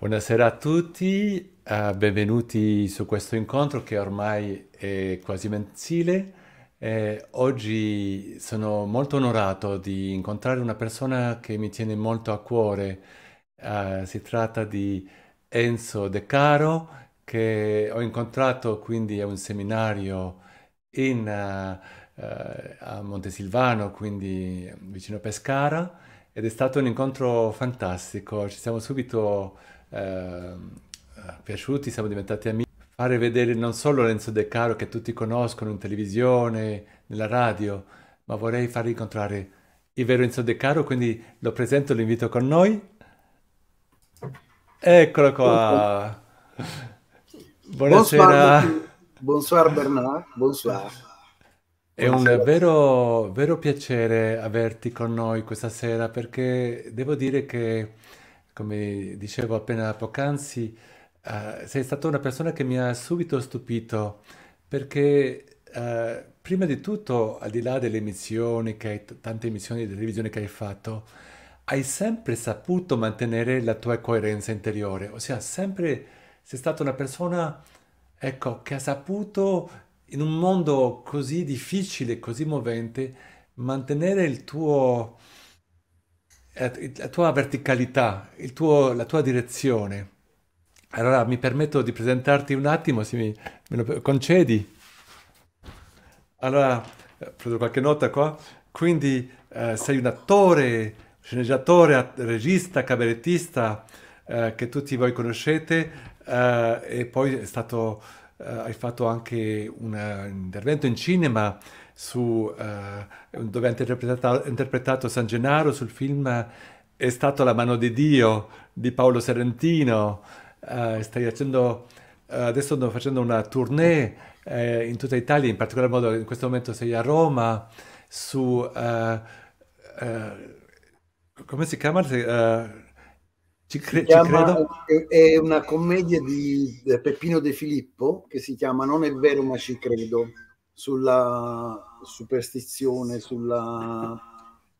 Buonasera a tutti, eh, benvenuti su questo incontro che ormai è quasi mensile. Eh, oggi sono molto onorato di incontrare una persona che mi tiene molto a cuore. Eh, si tratta di Enzo De Caro che ho incontrato quindi a un seminario in, uh, uh, a Montesilvano, quindi vicino a Pescara, ed è stato un incontro fantastico. Ci siamo subito Ehm, eh, piaciuti, siamo diventati amici. Fare vedere non solo Lorenzo De Caro che tutti conoscono in televisione, nella radio, ma vorrei far incontrare il vero Enzo De Caro, quindi lo presento, lo invito con noi. Eccolo qua. Buonasera. Bonsoir Bernard, bonsoir. È un vero, vero piacere averti con noi questa sera perché devo dire che come dicevo appena poc'anzi, uh, sei stata una persona che mi ha subito stupito perché uh, prima di tutto, al di là delle emissioni, che hai, t- tante emissioni di televisione che hai fatto, hai sempre saputo mantenere la tua coerenza interiore, ossia sempre sei stata una persona, ecco, che ha saputo in un mondo così difficile, così movente, mantenere il tuo la tua verticalità, tuo, la tua direzione. Allora mi permetto di presentarti un attimo, se mi, me lo concedi. Allora, prendo qualche nota qua. Quindi eh, sei un attore, sceneggiatore, regista, cabarettista eh, che tutti voi conoscete eh, e poi stato, eh, hai fatto anche un eh, intervento in cinema su, uh, dove ha interpretato, interpretato, San Gennaro, sul film È stato la mano di Dio di Paolo Serentino. Uh, eh, stai facendo, uh, adesso sto facendo una tournée in tutta Italia, in particolar modo in questo momento sei a Roma, su... come si chiama? Ci, cre- chiama, ci credo. È una commedia di Peppino De Filippo che si chiama Non è vero ma ci credo sulla superstizione, sulla,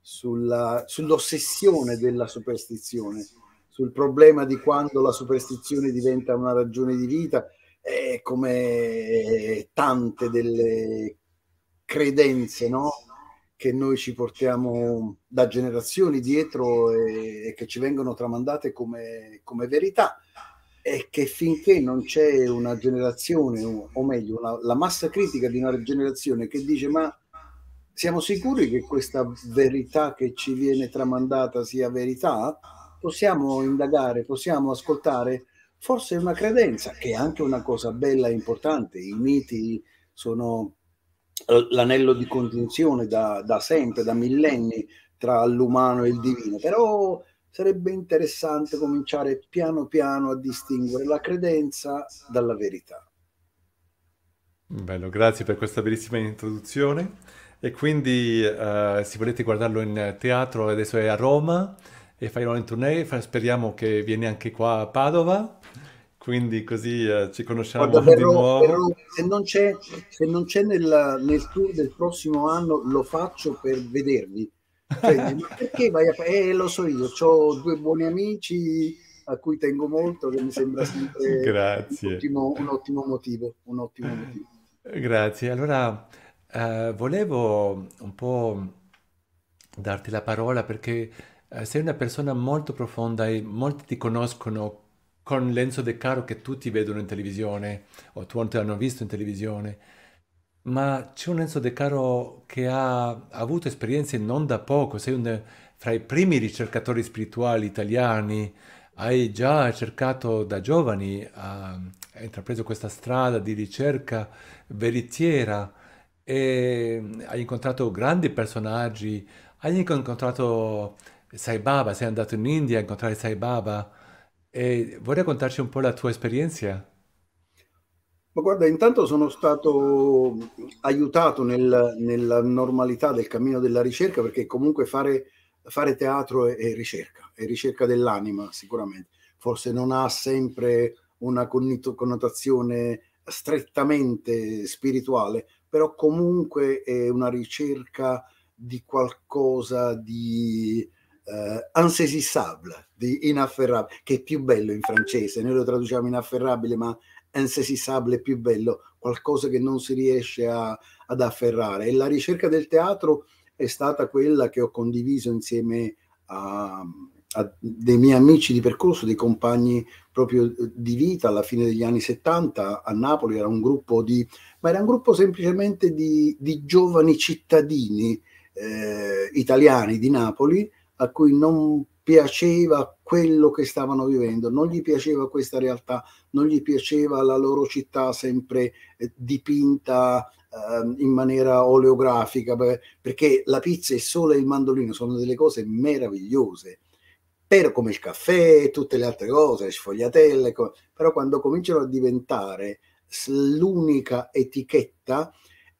sulla, sull'ossessione della superstizione, sul problema di quando la superstizione diventa una ragione di vita, è come tante delle credenze no? che noi ci portiamo da generazioni dietro e, e che ci vengono tramandate come, come verità è che finché non c'è una generazione, o meglio, una, la massa critica di una generazione che dice ma siamo sicuri che questa verità che ci viene tramandata sia verità, possiamo indagare, possiamo ascoltare, forse è una credenza, che è anche una cosa bella e importante, i miti sono eh, l'anello di congiunzione da, da sempre, da millenni tra l'umano e il divino, però sarebbe interessante cominciare piano piano a distinguere la credenza dalla verità. Bello, grazie per questa bellissima introduzione. E quindi eh, se volete guardarlo in teatro, adesso è a Roma e faremo in tournée, speriamo che vieni anche qua a Padova quindi così eh, ci conosciamo Guarda, di nuovo. Però, se non c'è, se non c'è nel, nel, tour del prossimo anno, lo faccio per vedervi quindi, perché vai a eh, lo so io, ho due buoni amici a cui tengo molto, che mi sembra sempre un ottimo, un, ottimo, motivo. Un ottimo motivo. Grazie. Allora, eh, volevo un po' darti la parola perché eh, sei una persona molto profonda e molti ti conoscono con Lenzo De Caro che tutti vedono in televisione o tu non ti hanno visto in televisione ma c'è un Enzo De Caro che ha avuto esperienze non da poco, sei un, fra i primi ricercatori spirituali italiani, hai già cercato da giovani, ehm, hai intrapreso questa strada di ricerca veritiera e mm, hai incontrato grandi personaggi, hai incontrato Sai Baba, sei andato in India a incontrare Sai Baba e vorrei raccontarci un po' la tua esperienza? Ma guarda, intanto sono stato aiutato nel, nella normalità del cammino della ricerca perché comunque fare, fare teatro è, è, ricerca, è ricerca dell'anima sicuramente. Forse non ha sempre una connotazione strettamente spirituale, però comunque è una ricerca di qualcosa di eh, inssaisissable, di inafferrabile, che è più bello in francese, noi lo traduciamo inafferrabile, ma Ensesi Sable più bello, qualcosa che non si riesce a, ad afferrare. E la ricerca del teatro è stata quella che ho condiviso insieme a, a dei miei amici di percorso, dei compagni proprio eh, di vita alla fine degli anni 70 a Napoli, era un gruppo di, ma era un gruppo semplicemente di, di giovani cittadini eh, italiani di Napoli a cui non piaceva quello che stavano vivendo, non gli piaceva questa realtà, non gli piaceva la loro città sempre eh, dipinta ehm, in maniera oleografica, perché la pizza, e il sole e il mandolino sono delle cose meravigliose, però come il caffè e tutte le altre cose, le sfogliatelle, però quando cominciano a diventare l'unica etichetta,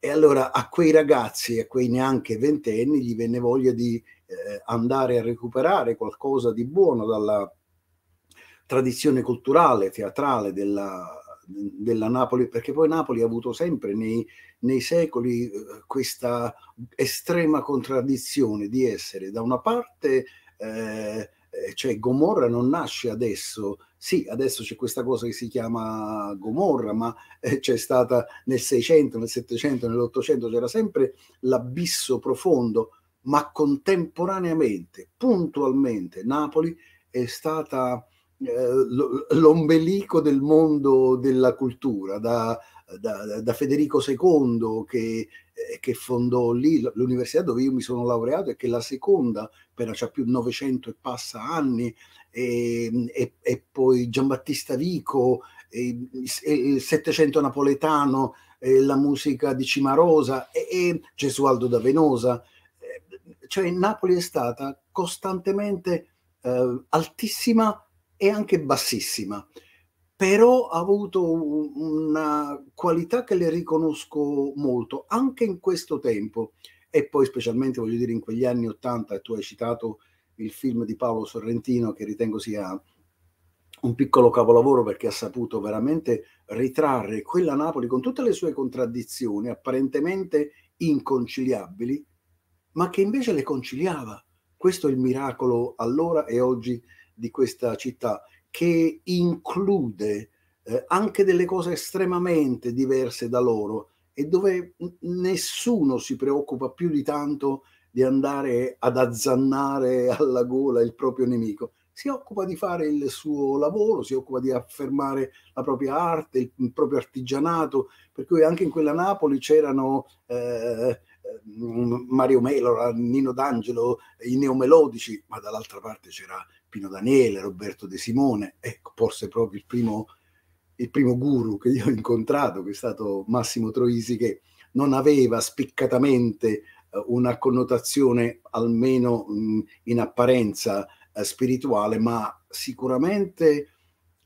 e allora a quei ragazzi, a quei neanche ventenni, gli venne voglia di eh, andare a recuperare qualcosa di buono dalla tradizione culturale, teatrale della, della Napoli, perché poi Napoli ha avuto sempre nei, nei secoli eh, questa estrema contraddizione di essere da una parte, eh, eh, cioè Gomorra non nasce adesso, sì, adesso c'è questa cosa che si chiama Gomorra, ma eh, c'è stata nel 600, nel 700, nell'800, c'era sempre l'abisso profondo ma contemporaneamente, puntualmente, Napoli è stata eh, l'ombelico del mondo della cultura, da, da, da Federico II che, eh, che fondò lì l'università dove io mi sono laureato e che è la seconda per c'ha cioè più 900 e passa anni, e, e, e poi Giambattista Vico, e, il Settecento napoletano, la musica di Cimarosa e, e Gesualdo da Venosa cioè Napoli è stata costantemente eh, altissima e anche bassissima, però ha avuto una qualità che le riconosco molto, anche in questo tempo e poi specialmente voglio dire in quegli anni 80 e tu hai citato il film di Paolo Sorrentino che ritengo sia un piccolo capolavoro perché ha saputo veramente ritrarre quella Napoli con tutte le sue contraddizioni apparentemente inconciliabili ma che invece le conciliava. Questo è il miracolo allora e oggi di questa città, che include eh, anche delle cose estremamente diverse da loro e dove nessuno si preoccupa più di tanto di andare ad azzannare alla gola il proprio nemico. Si occupa di fare il suo lavoro, si occupa di affermare la propria arte, il, proprio artigianato, per cui anche in quella Napoli c'erano eh, Mario Melo, Nino D'Angelo, i neomelodici, ma dall'altra parte c'era Pino Daniele, Roberto De Simone, ecco, forse proprio il primo, il primo guru che io ho incontrato, che è stato Massimo Troisi, che non aveva spiccatamente eh, una connotazione almeno in apparenza eh, spirituale, ma sicuramente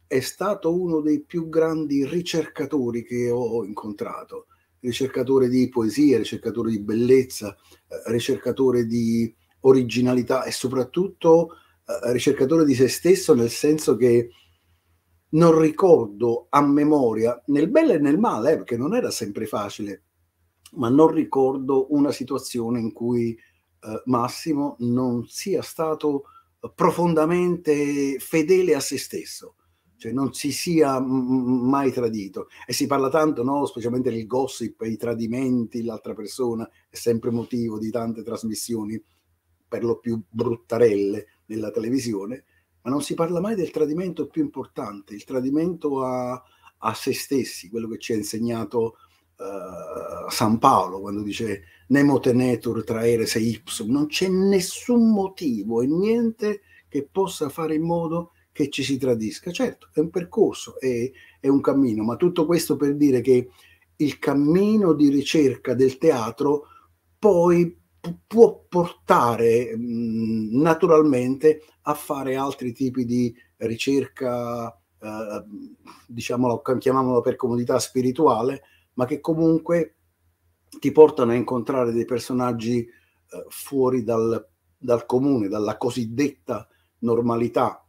è stato uno dei più grandi ricercatori che ho incontrato ricercatore di poesia, ricercatore di bellezza, eh, ricercatore di originalità e soprattutto eh, ricercatore di se stesso nel senso che non ricordo a memoria, nel bello e nel male, eh, perché non era sempre facile, ma non ricordo una situazione in cui eh, Massimo non sia stato profondamente fedele a se stesso cioè non si sia mai tradito. E si parla tanto, no? specialmente del gossip, i tradimenti, l'altra persona, è sempre motivo di tante trasmissioni, per lo più bruttarelle, nella televisione, ma non si parla mai del tradimento più importante, il tradimento a, a se stessi, quello che ci ha insegnato uh, San Paolo quando dice nemo tenetur traere se ipsum, non c'è nessun motivo e niente che possa fare in modo che ci si tradisca. Certo, è un percorso, è, è un cammino, ma tutto questo per dire che il cammino di ricerca del teatro poi può portare mh, naturalmente a fare altri tipi di ricerca, eh, diciamolo, chiamiamola per comodità spirituale, ma che comunque ti portano a incontrare dei personaggi eh, fuori dal, dal comune, dalla cosiddetta normalità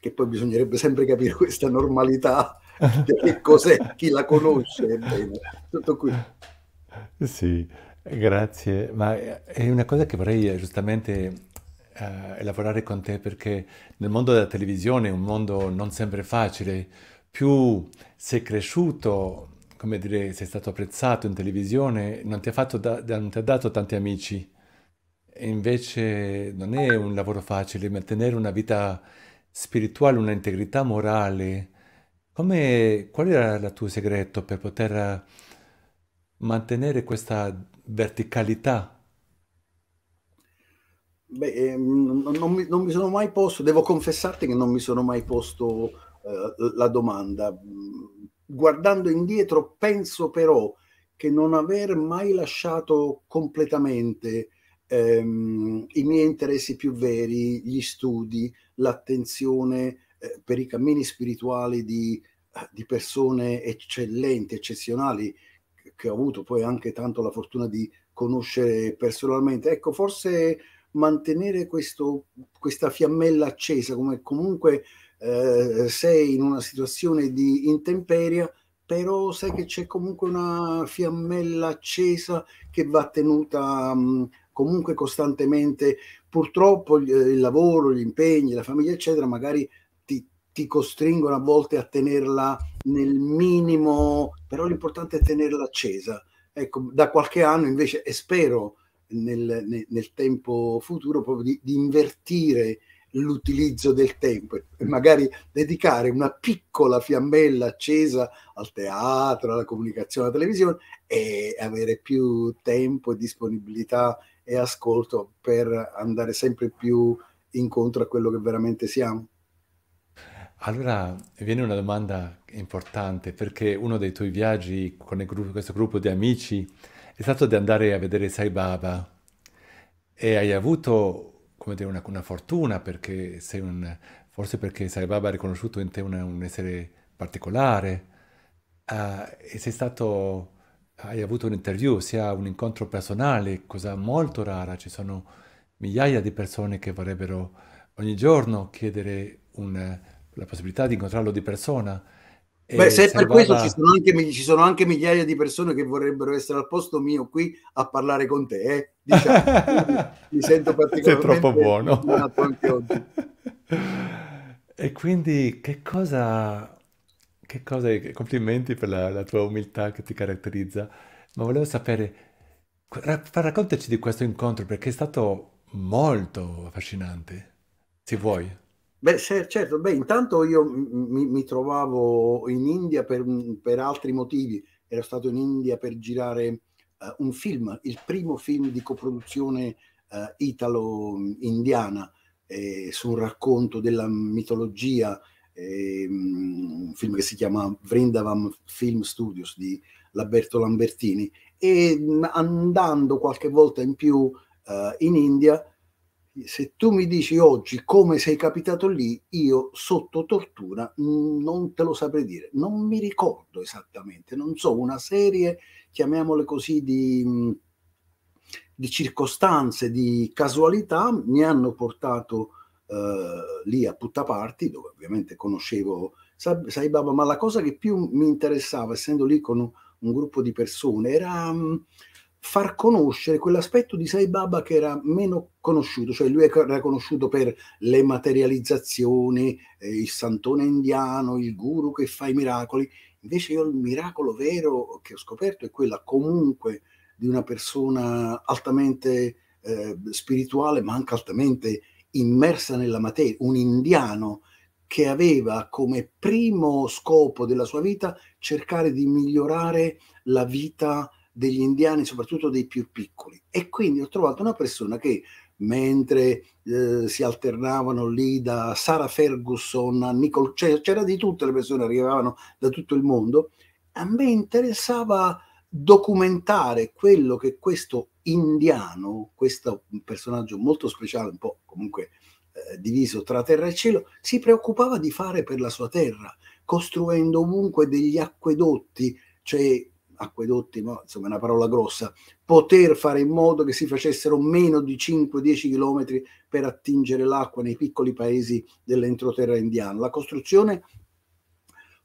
che poi bisognerebbe sempre capire questa normalità, che cos'è, chi la conosce, bene, tutto qui. Sì, grazie, ma è una cosa che vorrei eh, giustamente eh, lavorare con te perché nel mondo della televisione è un mondo non sempre facile, più sei cresciuto, come dire, sei stato apprezzato in televisione, non ti ha, da, non ti ha dato tanti amici, e invece non è un lavoro facile mantenere una vita spirituale, una integrità morale. Come, qual era il tuo segreto per poter eh, mantenere questa verticalità? Beh, ehm, non mi, non mi sono mai posto, devo confessarti che non mi sono mai posto eh, la domanda. Guardando indietro, penso però che non aver mai lasciato completamente ehm, i miei interessi più veri, gli studi, l'attenzione eh, per i cammini spirituali di, eh, di, persone eccellenti, eccezionali, che ho avuto poi anche tanto la fortuna di conoscere personalmente. Ecco, forse mantenere questo, questa fiammella accesa, come comunque eh, sei in una situazione di intemperia, però sai che c'è comunque una fiammella accesa che va tenuta mh, comunque costantemente Purtroppo eh, il lavoro, gli impegni, la famiglia, eccetera, magari ti, ti costringono a volte a tenerla nel minimo, però l'importante è tenerla accesa. Ecco, da qualche anno invece, e spero nel, nel, nel tempo futuro, proprio di, di invertire l'utilizzo del tempo e magari dedicare una piccola fiammella accesa al teatro, alla comunicazione, alla televisione e avere più tempo e disponibilità e ascolto per andare sempre più incontro a quello che veramente siamo? Allora viene una domanda importante perché uno dei tuoi viaggi con gruppo, questo gruppo di amici è stato di andare a vedere Sai Baba e hai avuto come dire, una, una fortuna perché sei un, forse perché Sai Baba ha riconosciuto in te una, un essere particolare uh, e sei stato hai avuto un'interview, sia un incontro personale, cosa molto rara, ci sono migliaia di persone che vorrebbero ogni giorno chiedere un, la possibilità di incontrarlo di persona. Beh, se per questo ci, sono anche, ci sono, anche, migliaia di persone che vorrebbero essere al posto mio qui a parlare con te, eh? diciamo, mi sento particolarmente... Sei troppo buono. e quindi che cosa che cosa, complimenti per la, la, tua umiltà che ti caratterizza, ma volevo sapere, raccontaci di questo incontro perché è stato molto affascinante, se vuoi. Beh, certo, beh, intanto io mi, mi trovavo in India per, per, altri motivi, ero stato in India per girare uh, un film, il primo film di coproduzione uh, eh, italo-indiana, eh, su un racconto della mitologia Ehm, un film che si chiama Vrindavan Film Studios di Laberto Lambertini e mm, andando qualche volta in più eh, in India, se tu mi dici oggi come sei capitato lì, io sotto tortura mm, non te lo saprei dire, non mi ricordo esattamente, non so, una serie, chiamiamole così, di, mm, di circostanze, di casualità mi hanno portato eh, lì a Puttaparti, dove ovviamente conoscevo Sai Baba, ma la cosa che più mi interessava, essendo lì con un, un gruppo di persone, era um, far conoscere quell'aspetto di Sai Baba che era meno conosciuto, cioè lui era conosciuto per le materializzazioni, eh, il santone indiano, il guru che fa i miracoli, invece io il miracolo vero che ho scoperto è quello comunque di una persona altamente eh, spirituale, ma anche altamente immersa nella materia, un indiano che aveva come primo scopo della sua vita cercare di migliorare la vita degli indiani, soprattutto dei più piccoli. E quindi ho trovato una persona che mentre eh, si alternavano lì da Sara Ferguson a Nicole, cioè, c'era di tutte le persone che arrivavano da tutto il mondo, a me interessava documentare quello che questo indiano, questo personaggio molto speciale, un po' comunque eh, diviso tra terra e cielo, si preoccupava di fare per la sua terra, costruendo ovunque degli acquedotti, cioè acquedotti, no? insomma è una parola grossa, poter fare in modo che si facessero meno di 5-10 km per attingere l'acqua nei piccoli paesi dell'entroterra indiana. La costruzione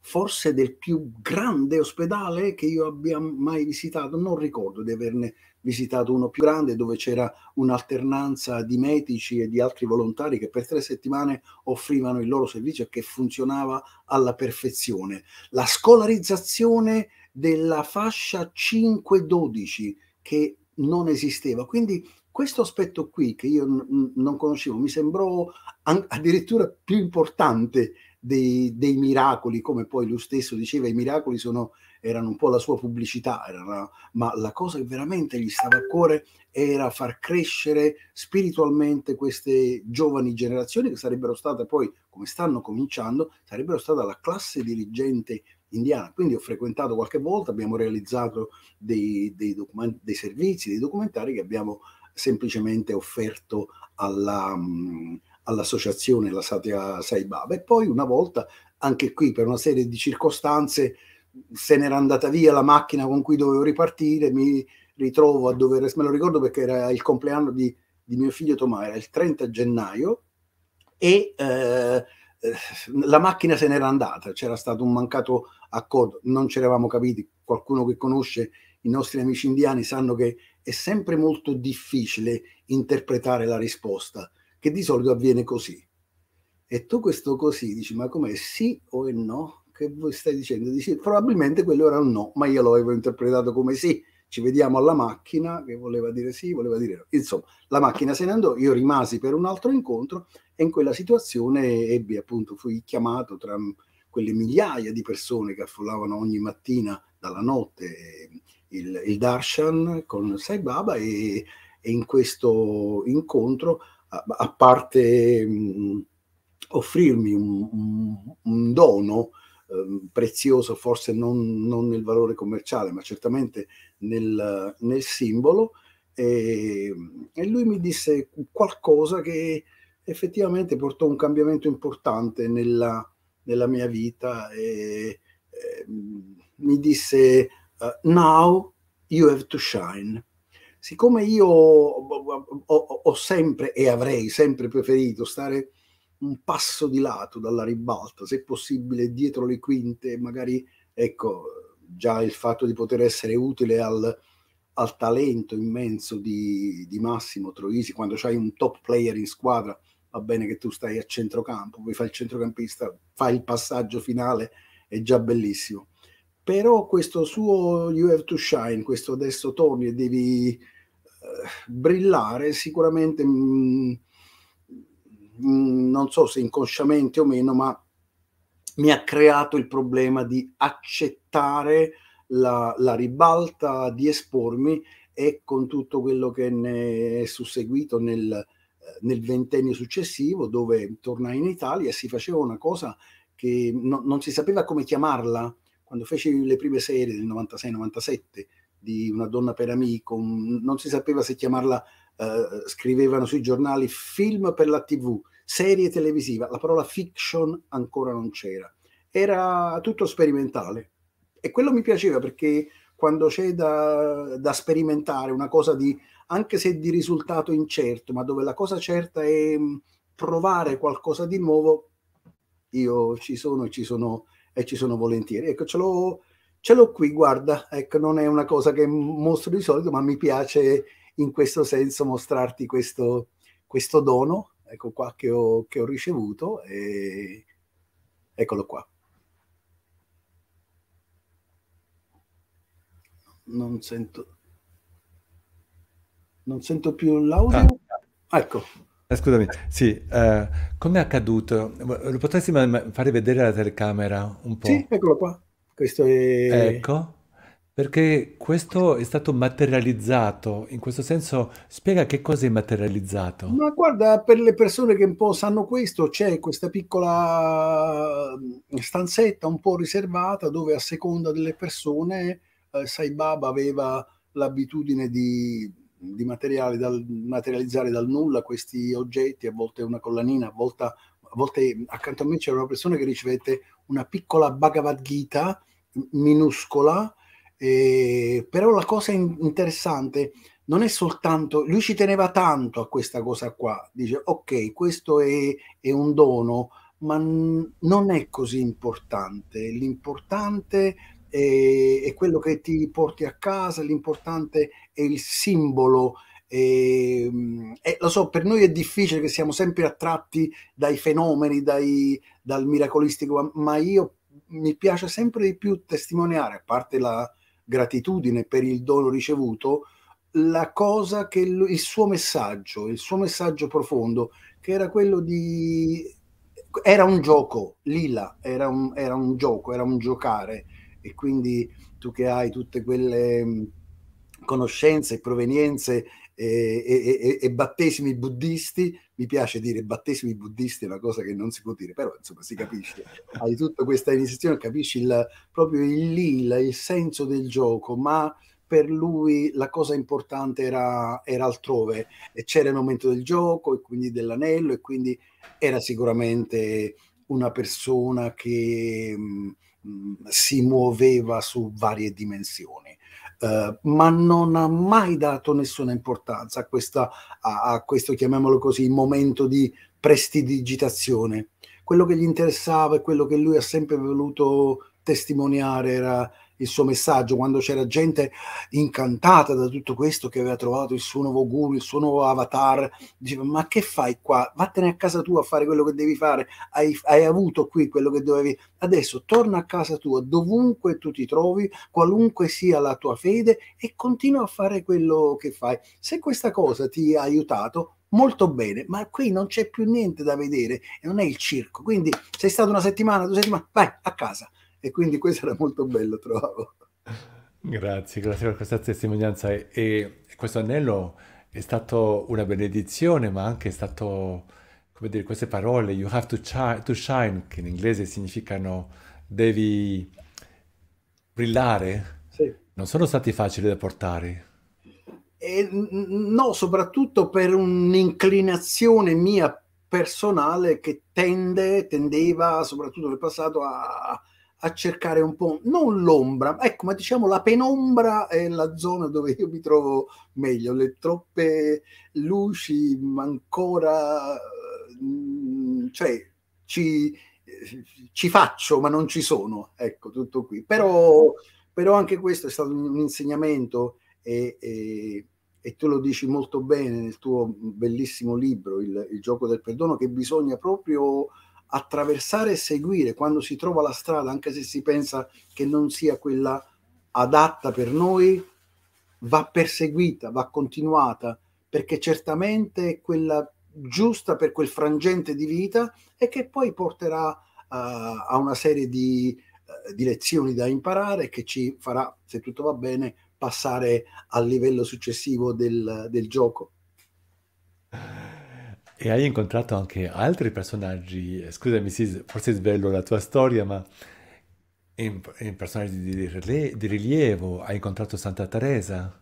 forse del più grande ospedale che io abbia mai visitato. Non ricordo di averne visitato uno più grande dove c'era un'alternanza di medici e di altri volontari che per tre settimane offrivano il loro servizio e che funzionava alla perfezione. La scolarizzazione della fascia 5-12 che non esisteva. Quindi questo aspetto qui che io non conoscevo mi sembrò addirittura più importante dei, dei, miracoli, come poi lui stesso diceva, i miracoli sono, erano un po' la sua pubblicità, erano, ma la cosa che veramente gli stava a cuore era far crescere spiritualmente queste giovani generazioni che sarebbero state poi, come stanno cominciando, sarebbero stata la classe dirigente indiana. Quindi ho frequentato qualche volta, abbiamo realizzato dei, dei, document- dei servizi, dei documentari che abbiamo semplicemente offerto alla... Mh, mm, all'associazione La Satya Sai Baba e poi una volta anche qui per una serie di circostanze se n'era andata via la macchina con cui dovevo ripartire, mi ritrovo a dover, me lo ricordo perché era il compleanno di, di mio figlio Tomà, era il 30 gennaio e eh, la macchina se n'era andata, c'era stato un mancato accordo, non ci eravamo capiti, qualcuno che conosce i nostri amici indiani sanno che è sempre molto difficile interpretare la risposta che di solito avviene così. E tu questo così dici, ma com'è sì o è no? Che voi stai dicendo? Dici, probabilmente quello era un no, ma io lo avevo interpretato come sì. Ci vediamo alla macchina, che voleva dire sì, voleva dire no. Insomma, la macchina se ne andò, io rimasi per un altro incontro e in quella situazione ebbi appunto, fui chiamato tra quelle migliaia di persone che affollavano ogni mattina dalla notte eh, il, il Darshan con Sai Baba e, e in questo incontro a, parte mh, mm, offrirmi un, un, un dono eh, prezioso, forse non, non, nel valore commerciale, ma certamente nel, nel simbolo, e, e, lui mi disse qualcosa che effettivamente portò un cambiamento importante nella, nella mia vita e, e mm, mi disse uh, now you have to shine siccome io ho, ho, ho, sempre e avrei sempre preferito stare un passo di lato dalla ribalta, se possibile dietro le quinte, magari ecco già il fatto di poter essere utile al, al talento immenso di, di Massimo Troisi, quando c'hai un top player in squadra, va bene che tu stai a centrocampo, poi fai il centrocampista, fai il passaggio finale, è già bellissimo. Però questo suo you have to shine, questo adesso torni e devi, brillare sicuramente, mm, mm, non so se inconsciamente o meno, ma mi ha creato il problema di accettare la, la, ribalta, di espormi e con tutto quello che ne è susseguito nel, eh, nel ventennio successivo, dove tornai in Italia e si faceva una cosa che no, non si sapeva come chiamarla. Quando feci le prime serie del 96-97, di una donna per amico, un, non si sapeva se chiamarla, eh, scrivevano sui giornali film per la tv, serie televisiva, la parola fiction ancora non c'era. Era tutto sperimentale e quello mi piaceva perché quando c'è da, da sperimentare una cosa di, anche se di risultato incerto, ma dove la cosa certa è mm, provare qualcosa di nuovo, io ci sono e ci sono, e ci sono volentieri. Ecco, ce l'ho, ce l'ho qui, guarda, ecco, non è una cosa che mostro di solito, ma mi piace in questo senso mostrarti questo, questo dono, ecco qua, che ho, che ho ricevuto e eccolo qua. Non sento, non sento più l'audio. Ah. Ecco. Eh, scusami, sì, eh, come è accaduto? Lo potresti fare vedere la telecamera un po'? Sì, eccolo qua. Questo è... Ecco, perché questo è stato materializzato, in questo senso spiega che cosa è materializzato. Ma guarda, per le persone che un po' sanno questo, c'è questa piccola mm, stanzetta un po' riservata dove a seconda delle persone eh, Sai Baba aveva l'abitudine di, di dal, materializzare dal nulla questi oggetti, a volte una collanina, a volte a volte accanto a me c'era una persona che ricevette una piccola Bhagavad Gita minuscola, eh, però la cosa interessante non è soltanto, lui ci teneva tanto a questa cosa qua, dice ok, questo è, è un dono, ma non è così importante, l'importante è, è quello che ti porti a casa, l'importante è il simbolo, e, ehm, e, lo so, per noi è difficile che siamo sempre attratti dai fenomeni, dai, dal miracolistico, ma io mi piace sempre di più testimoniare, a parte la gratitudine per il dono ricevuto, la cosa che il suo messaggio, il suo messaggio profondo, che era quello di... Era un gioco, Lila, era un, era un gioco, era un giocare e quindi tu che hai tutte quelle conoscenze e provenienze e, e, e, battesimi buddisti, mi piace dire battesimi buddisti è una cosa che non si può dire, però insomma si capisce, hai tutta questa iniziazione, capisci il, proprio il lila, il senso del gioco, ma per lui la cosa importante era, era altrove e c'era il momento del gioco e quindi dell'anello e quindi era sicuramente una persona che mh, mm, mm, si muoveva su varie dimensioni eh, ma non ha mai dato nessuna importanza a, questa, a, a questo, chiamiamolo così, momento di prestidigitazione. Quello che gli interessava e quello che lui ha sempre voluto testimoniare era il suo messaggio, quando c'era gente incantata da tutto questo che aveva trovato il suo nuovo guru, il suo nuovo avatar, diceva ma che fai qua? Vattene a casa tua a fare quello che devi fare, hai, hai avuto qui quello che dovevi, adesso torna a casa tua, dovunque tu ti trovi, qualunque sia la tua fede e continua a fare quello che fai. Se questa cosa ti ha aiutato, molto bene, ma qui non c'è più niente da vedere, non è il circo. Quindi sei stato una settimana, due settimane, vai a casa e quindi questo era molto bello, trovavo. Grazie, grazie per questa testimonianza e, e questo anello è stato una benedizione, ma anche è stato, come dire, queste parole, you have to, to shine, che in inglese significano devi brillare, sì. non sono stati facili da portare. E no, soprattutto per un'inclinazione mia personale che tende, tendeva, soprattutto nel passato, a, a cercare un po', non l'ombra, ecco, ma diciamo la penombra è la zona dove io mi trovo meglio, le troppe luci ancora, mm, cioè ci, ci faccio ma non ci sono, ecco, tutto qui. Però, però anche questo è stato un insegnamento e, e, e, tu lo dici molto bene nel tuo bellissimo libro, Il, il gioco del perdono, che bisogna proprio attraversare e seguire quando si trova la strada, anche se si pensa che non sia quella adatta per noi, va perseguita, va continuata, perché certamente è quella giusta per quel frangente di vita e che poi porterà uh, a una serie di, uh, di lezioni da imparare che ci farà, se tutto va bene, passare al livello successivo del, del gioco. E hai incontrato anche altri personaggi, scusami Sis, forse svelo la tua storia, ma in, in personaggi di, rile, di, rilievo, hai incontrato Santa Teresa?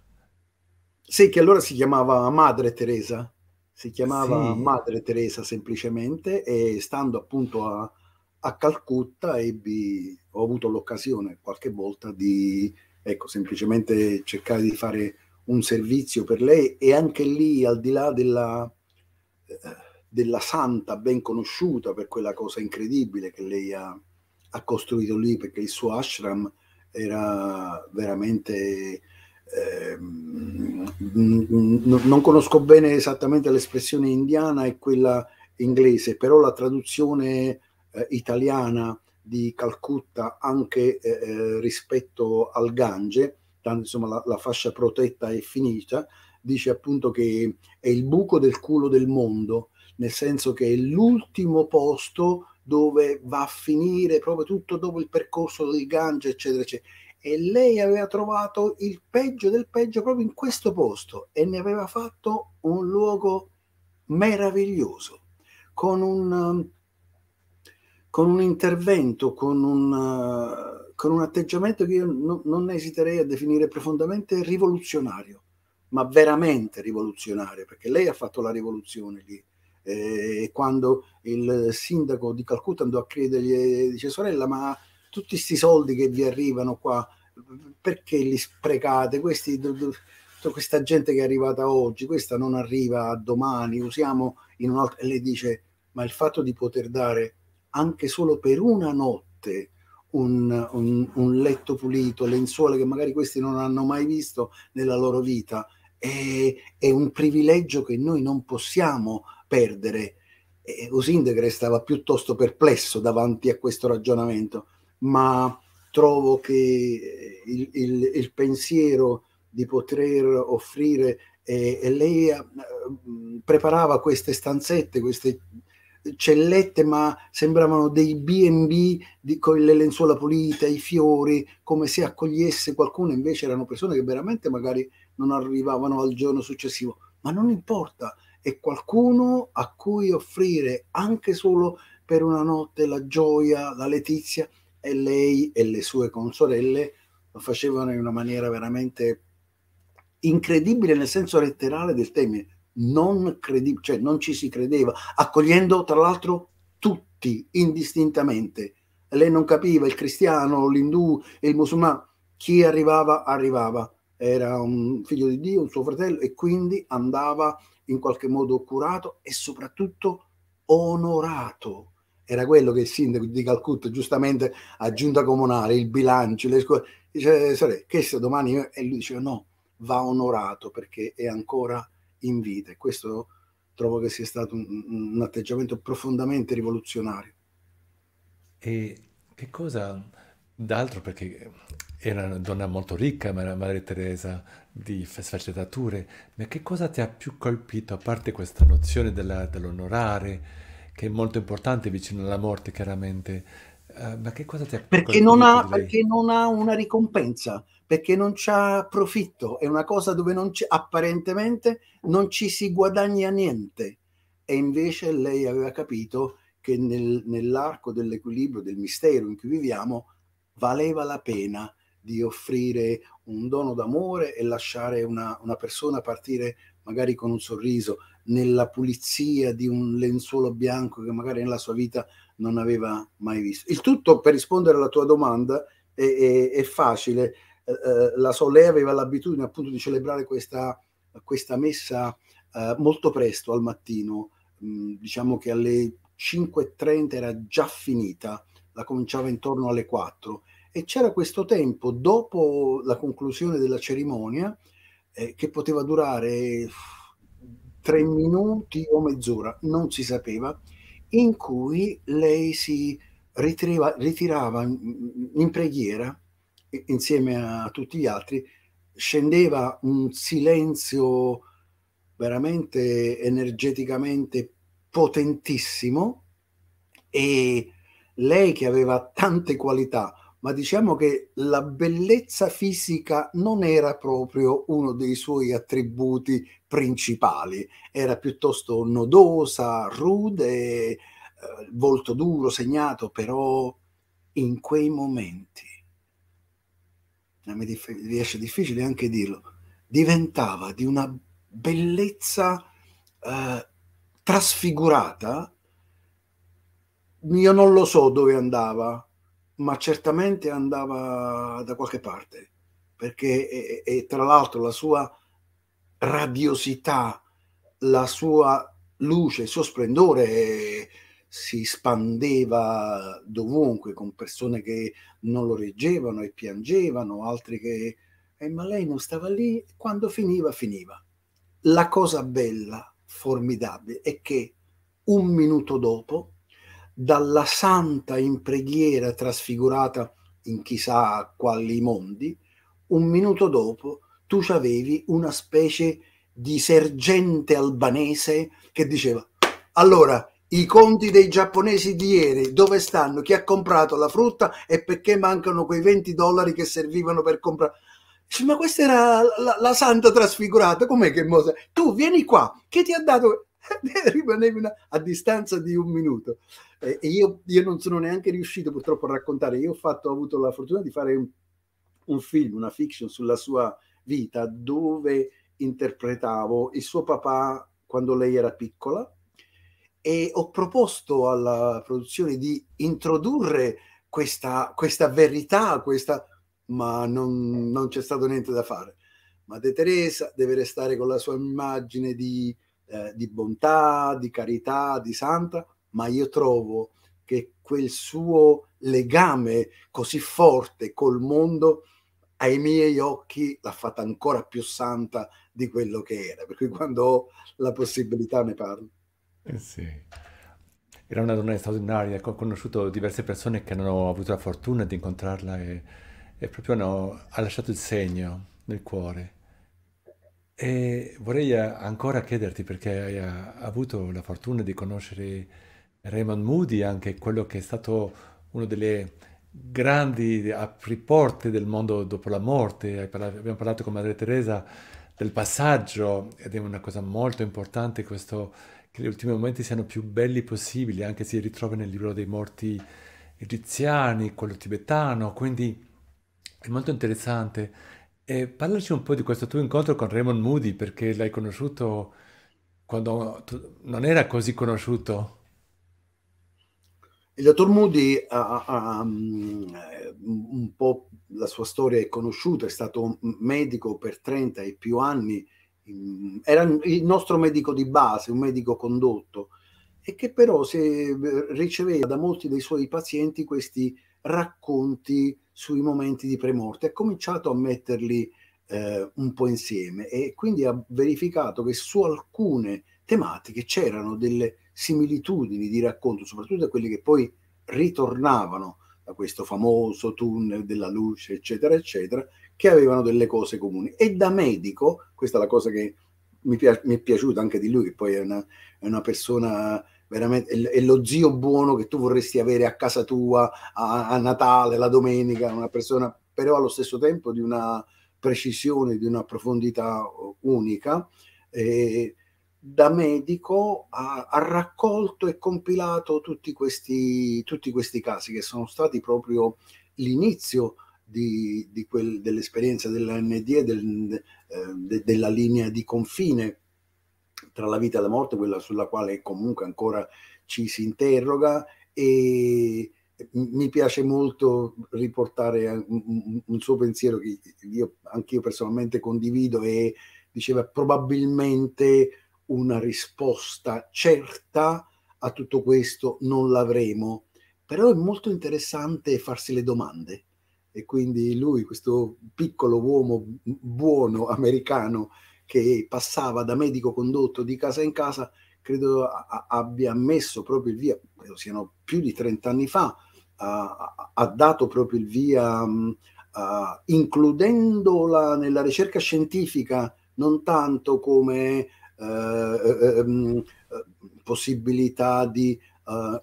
Sì, che allora si chiamava Madre Teresa, si chiamava sì. Madre Teresa semplicemente e stando appunto a, a Calcutta ebbi, ho avuto l'occasione qualche volta di, ecco, semplicemente cercare di fare un servizio per lei e anche lì, al di là della della santa ben conosciuta per quella cosa incredibile che lei ha, ha costruito lì, perché il suo ashram era veramente... Eh, non conosco bene esattamente l'espressione indiana e quella inglese, però la traduzione eh, italiana di Calcutta anche eh, eh rispetto al Gange, tanto insomma la, la fascia protetta è finita, dice appunto che è il buco del culo del mondo, nel senso che è l'ultimo posto dove va a finire proprio tutto dopo il percorso del Gange, eccetera, eccetera. E lei aveva trovato il peggio del peggio proprio in questo posto e ne aveva fatto un luogo meraviglioso, con un, um, con un intervento, con un, uh, con un atteggiamento che io no, non esiterei a definire profondamente rivoluzionario ma veramente rivoluzionaria, perché lei ha fatto la rivoluzione lì. Eh, e quando il sindaco di Calcutta andò a credergli, eh, dice sorella, ma tutti questi soldi che vi arrivano qua, perché li sprecate? Questi, questa gente che è arrivata oggi, questa non arriva domani, usiamo in un'altra... E lei dice, ma il fatto di poter dare anche solo per una notte un, un, un letto pulito, lenzuola che magari questi non hanno mai visto nella loro vita, è, è un privilegio che noi non possiamo perdere. E Usindegre restava piuttosto perplesso davanti a questo ragionamento, ma trovo che eh, il, il, il pensiero di poter offrire, eh, e lei eh, mm, preparava queste stanzette, queste cellette, ma sembravano dei BB con le lenzuola pulite, i fiori, come se accogliesse qualcuno, invece erano persone che veramente magari non arrivavano al giorno successivo, ma non importa, è qualcuno a cui offrire anche solo per una notte la gioia, la letizia e lei e le sue consorelle lo facevano in una maniera veramente incredibile nel senso letterale del termine, non credibile, cioè non ci si credeva, accogliendo tra l'altro tutti indistintamente. Lei non capiva il cristiano, l'indù, il musulmano, chi arrivava, arrivava era un figlio di Dio, un suo fratello, e quindi andava in qualche modo curato e soprattutto onorato. Era quello che il sindaco di Calcutta, giustamente a giunta comunale, il bilancio, le scuole, dice, sorry, che se domani... Io... E lui diceva no, va onorato perché è ancora in vita. E questo trovo che sia stato un, un atteggiamento profondamente rivoluzionario. E che cosa d'altro perché era una donna molto ricca, Madre Teresa, di sfaccettature, ma che cosa ti ha più colpito, a parte questa nozione dell'onorare, che è molto importante vicino alla morte, chiaramente, uh, ma che cosa ti ha più perché colpito? Non ha, perché non ha una ricompensa, perché non c'ha profitto, è una cosa dove non c'è, apparentemente non ci si guadagna niente. E invece lei aveva capito che nel, nell'arco dell'equilibrio, del mistero in cui viviamo, valeva la pena di offrire un dono d'amore e lasciare una, una persona partire magari con un sorriso, nella pulizia di un lenzuolo bianco che magari nella sua vita non aveva mai visto. Il tutto per rispondere alla tua domanda è, è, è facile. Eh, eh, la Solea aveva l'abitudine appunto di celebrare questa, questa messa eh, molto presto al mattino, mh, mm, diciamo che alle 5.30 era già finita, la cominciava intorno alle 4 e c'era questo tempo dopo la conclusione della cerimonia eh, che poteva durare tre minuti o mezz'ora, non si sapeva, in cui lei si ritirava, ritirava in preghiera insieme a tutti gli altri, scendeva un silenzio veramente energeticamente potentissimo e lei che aveva tante qualità, ma diciamo che la bellezza fisica non era proprio uno dei suoi attributi principali, era piuttosto nodosa, rude, eh, volto duro, segnato, però in quei momenti, eh, mi dif- riesce difficile anche dirlo, diventava di una bellezza eh, trasfigurata, io non lo so dove andava, ma certamente andava da qualche parte, perché e, e tra l'altro la sua radiosità, la sua luce, il suo splendore eh, si spandeva dovunque con persone che non lo reggevano e piangevano, altri che eh, ma lei non stava lì, quando finiva finiva. La cosa bella, formidabile, è che un minuto dopo dalla santa in preghiera trasfigurata in chissà quali mondi, un minuto dopo tu avevi una specie di sergente albanese che diceva allora i conti dei giapponesi di ieri dove stanno, chi ha comprato la frutta e perché mancano quei 20 dollari che servivano per comprare. Ma questa era la, la santa trasfigurata, com'è che Mosè? Tu vieni qua, che ti ha dato? Rimanevi a distanza di un minuto eh, e io, io, non sono neanche riuscito purtroppo a raccontare, io ho, fatto, ho avuto la fortuna di fare un, un, film, una fiction sulla sua vita dove interpretavo il suo papà quando lei era piccola e ho proposto alla produzione di introdurre questa, questa verità, questa, ma non, non c'è stato niente da fare. Madre Teresa deve restare con la sua immagine di, eh, di bontà, di carità, di santa, ma io trovo che quel suo legame così forte col mondo ai miei occhi l'ha fatta ancora più santa di quello che era, per cui quando ho la possibilità ne parlo. Eh sì. Era una donna straordinaria, ho conosciuto diverse persone che hanno avuto la fortuna di incontrarla e, e proprio no, ha lasciato il segno nel cuore. E vorrei eh, ancora chiederti, perché hai eh, avuto la fortuna di conoscere Raymond Moody, anche quello che è stato uno delle grandi apriporte del mondo dopo la morte, abbiamo parlato con Madre Teresa del passaggio ed è una cosa molto importante questo, che gli ultimi momenti siano più belli possibili, anche si ritrova nel libro dei morti egiziani, quello tibetano, quindi è molto interessante. E parlaci un po' di questo tuo incontro con Raymond Moody, perché l'hai conosciuto quando non era così conosciuto. Il dottor Moody ha, ha, mm, eh, un po' la sua storia è conosciuta, è stato medico per 30 e più anni, era il nostro medico di base, un medico condotto, e che però se, eh, riceveva da molti dei suoi pazienti questi racconti sui momenti di premorte, ha cominciato a metterli eh, un po' insieme e quindi ha verificato che su alcune tematiche c'erano delle similitudini di racconto, soprattutto a quelli che poi ritornavano da questo famoso tunnel della luce, eccetera, eccetera, che avevano delle cose comuni. E da medico, questa è la cosa che mi, pi- mi è piaciuta anche di lui, che poi è una, è una persona veramente, è, è, lo zio buono che tu vorresti avere a casa tua, a, a Natale, la domenica, una persona però allo stesso tempo di una precisione, di una profondità unica. Eh, da medico ha, ha raccolto e compilato tutti questi, tutti questi, casi che sono stati proprio l'inizio di, di quel, dell'esperienza dell'AND e del, eh, de, della linea di confine tra la vita e la morte, quella sulla quale comunque ancora ci si interroga e mi piace molto riportare un, un suo pensiero che io, anch'io personalmente condivido e diceva probabilmente una risposta certa a tutto questo non l'avremo, però è molto interessante farsi le domande. E quindi lui, questo piccolo uomo buono americano che passava da medico condotto di casa in casa, credo a- abbia messo proprio il via, credo siano più di 30 anni fa, ha, ha dato proprio il via, uh, includendola nella ricerca scientifica non tanto come eh, eh, ehm, eh, possibilità di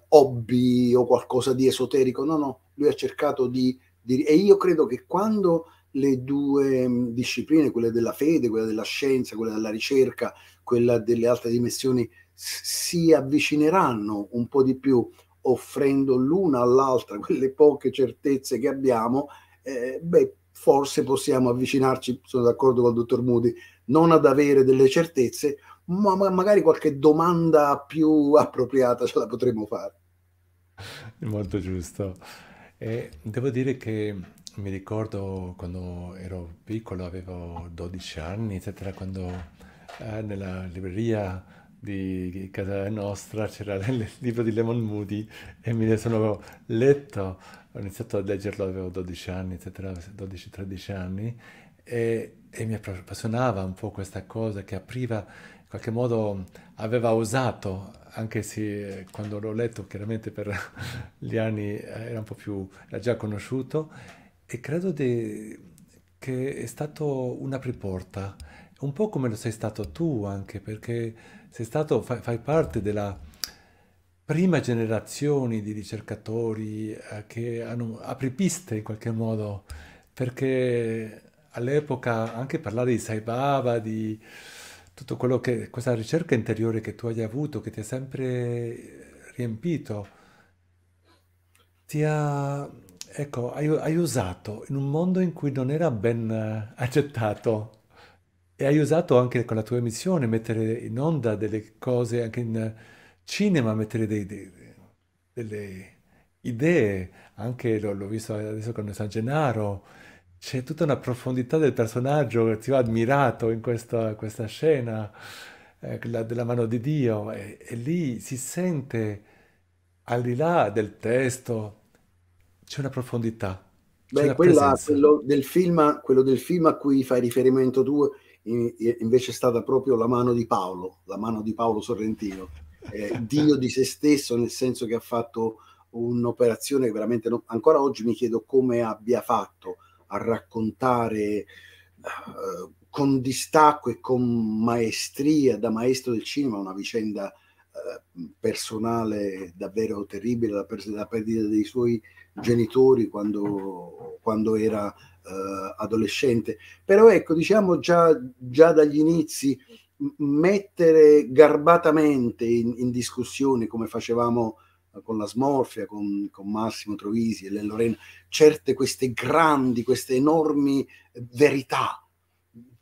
hobby o qualcosa di esoterico, no, no, lui ha cercato di, di... e io credo che quando le due mm, discipline, quella della fede, quella della scienza, quella della ricerca, quella delle altre dimensioni, si avvicineranno un po' di più offrendo l'una all'altra quelle poche certezze che abbiamo, eh, beh, forse possiamo avvicinarci, sono d'accordo con il dottor Moody, non ad avere delle certezze, ma, magari qualche domanda più appropriata ce la potremmo fare. molto giusto. E devo dire che mi ricordo quando ero piccolo, avevo 12 anni, eccetera, quando eh, nella libreria di casa nostra c'era il libro di Lemon Moody e me ne sono letto, ho iniziato a leggerlo, avevo 12 anni, eccetera, 12-13 anni, e e mi appassionava un po' questa cosa che apriva, in qualche modo aveva osato, anche se quando l'ho letto chiaramente per gli anni eh, era un po' più, era già conosciuto, e credo di, che è stato un'apriporta, un po' come lo sei stato tu anche, perché sei stato, fai, fai parte della prima generazione di ricercatori eh, che hanno apripiste in qualche modo, perché all'epoca anche parlare di Sai Baba, di tutto quello che, questa ricerca interiore che tu hai avuto, che ti ha sempre riempito, ti ha, ecco, hai, hai usato in un mondo in cui non era ben eh, accettato. E hai usato anche con la tua emissione mettere in onda delle cose, anche in cinema, mettere dei, dei, delle idee, anche l'ho visto adesso con San Gennaro, c'è tutta una profondità del personaggio che ti ho ammirato in questa, questa scena eh, la, della mano di Dio e, e, lì si sente al di là del testo c'è una profondità. Beh, una quella, quello, del film, quello, del film, a cui fai riferimento tu in, invece è stata proprio la mano di Paolo, la mano di Paolo Sorrentino, eh, Dio di se stesso nel senso che ha fatto un'operazione che veramente non, ancora oggi mi chiedo come abbia fatto a raccontare uh, con distacco e con maestria da maestro del cinema una vicenda uh, personale davvero terribile, la, per- la, perdita dei suoi genitori quando, quando era uh, adolescente. Però ecco, diciamo già, già dagli inizi, mettere garbatamente in, in discussione come facevamo con la Smorfia, con, con Massimo Trovisi e Lorena, certe queste grandi, queste enormi eh, verità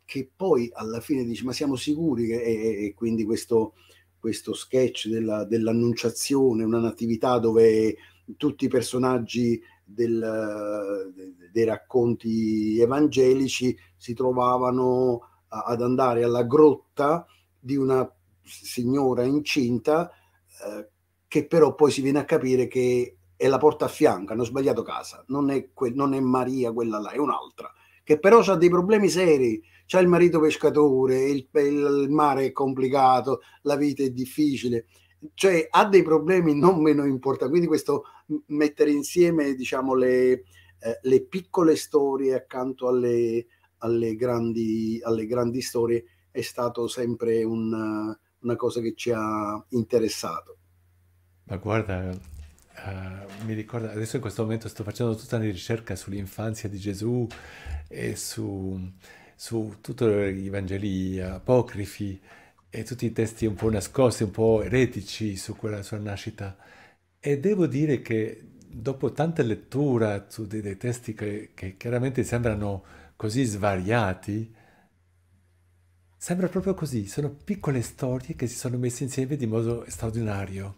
che poi alla fine dici ma siamo sicuri che e, e quindi questo, questo sketch della, dell'annunciazione, una natività dove tutti i personaggi del, dei racconti evangelici si trovavano a, ad andare alla grotta di una signora incinta eh, che però poi si viene a capire che è la porta a fianco, hanno sbagliato casa, non è, que- non è Maria quella là, è un'altra, che però ha dei problemi seri, c'ha il marito pescatore, il, il mare è complicato, la vita è difficile, cioè ha dei problemi non meno importanti, quindi questo mettere insieme diciamo le, eh, le piccole storie accanto alle, alle, grandi, alle, grandi, storie è stato sempre un, una cosa che ci ha interessato. Ma guarda, uh, mi ricorda, adesso in questo momento sto facendo tutta una ricerca sull'infanzia di Gesù e su, su tutti i Vangeli apocrifi e tutti i testi un po' nascosti, un po' eretici su quella sua nascita. E devo dire che dopo tanta lettura su dei, dei testi che, che chiaramente sembrano così svariati, Sembra proprio così, sono piccole storie che si sono messe insieme di modo straordinario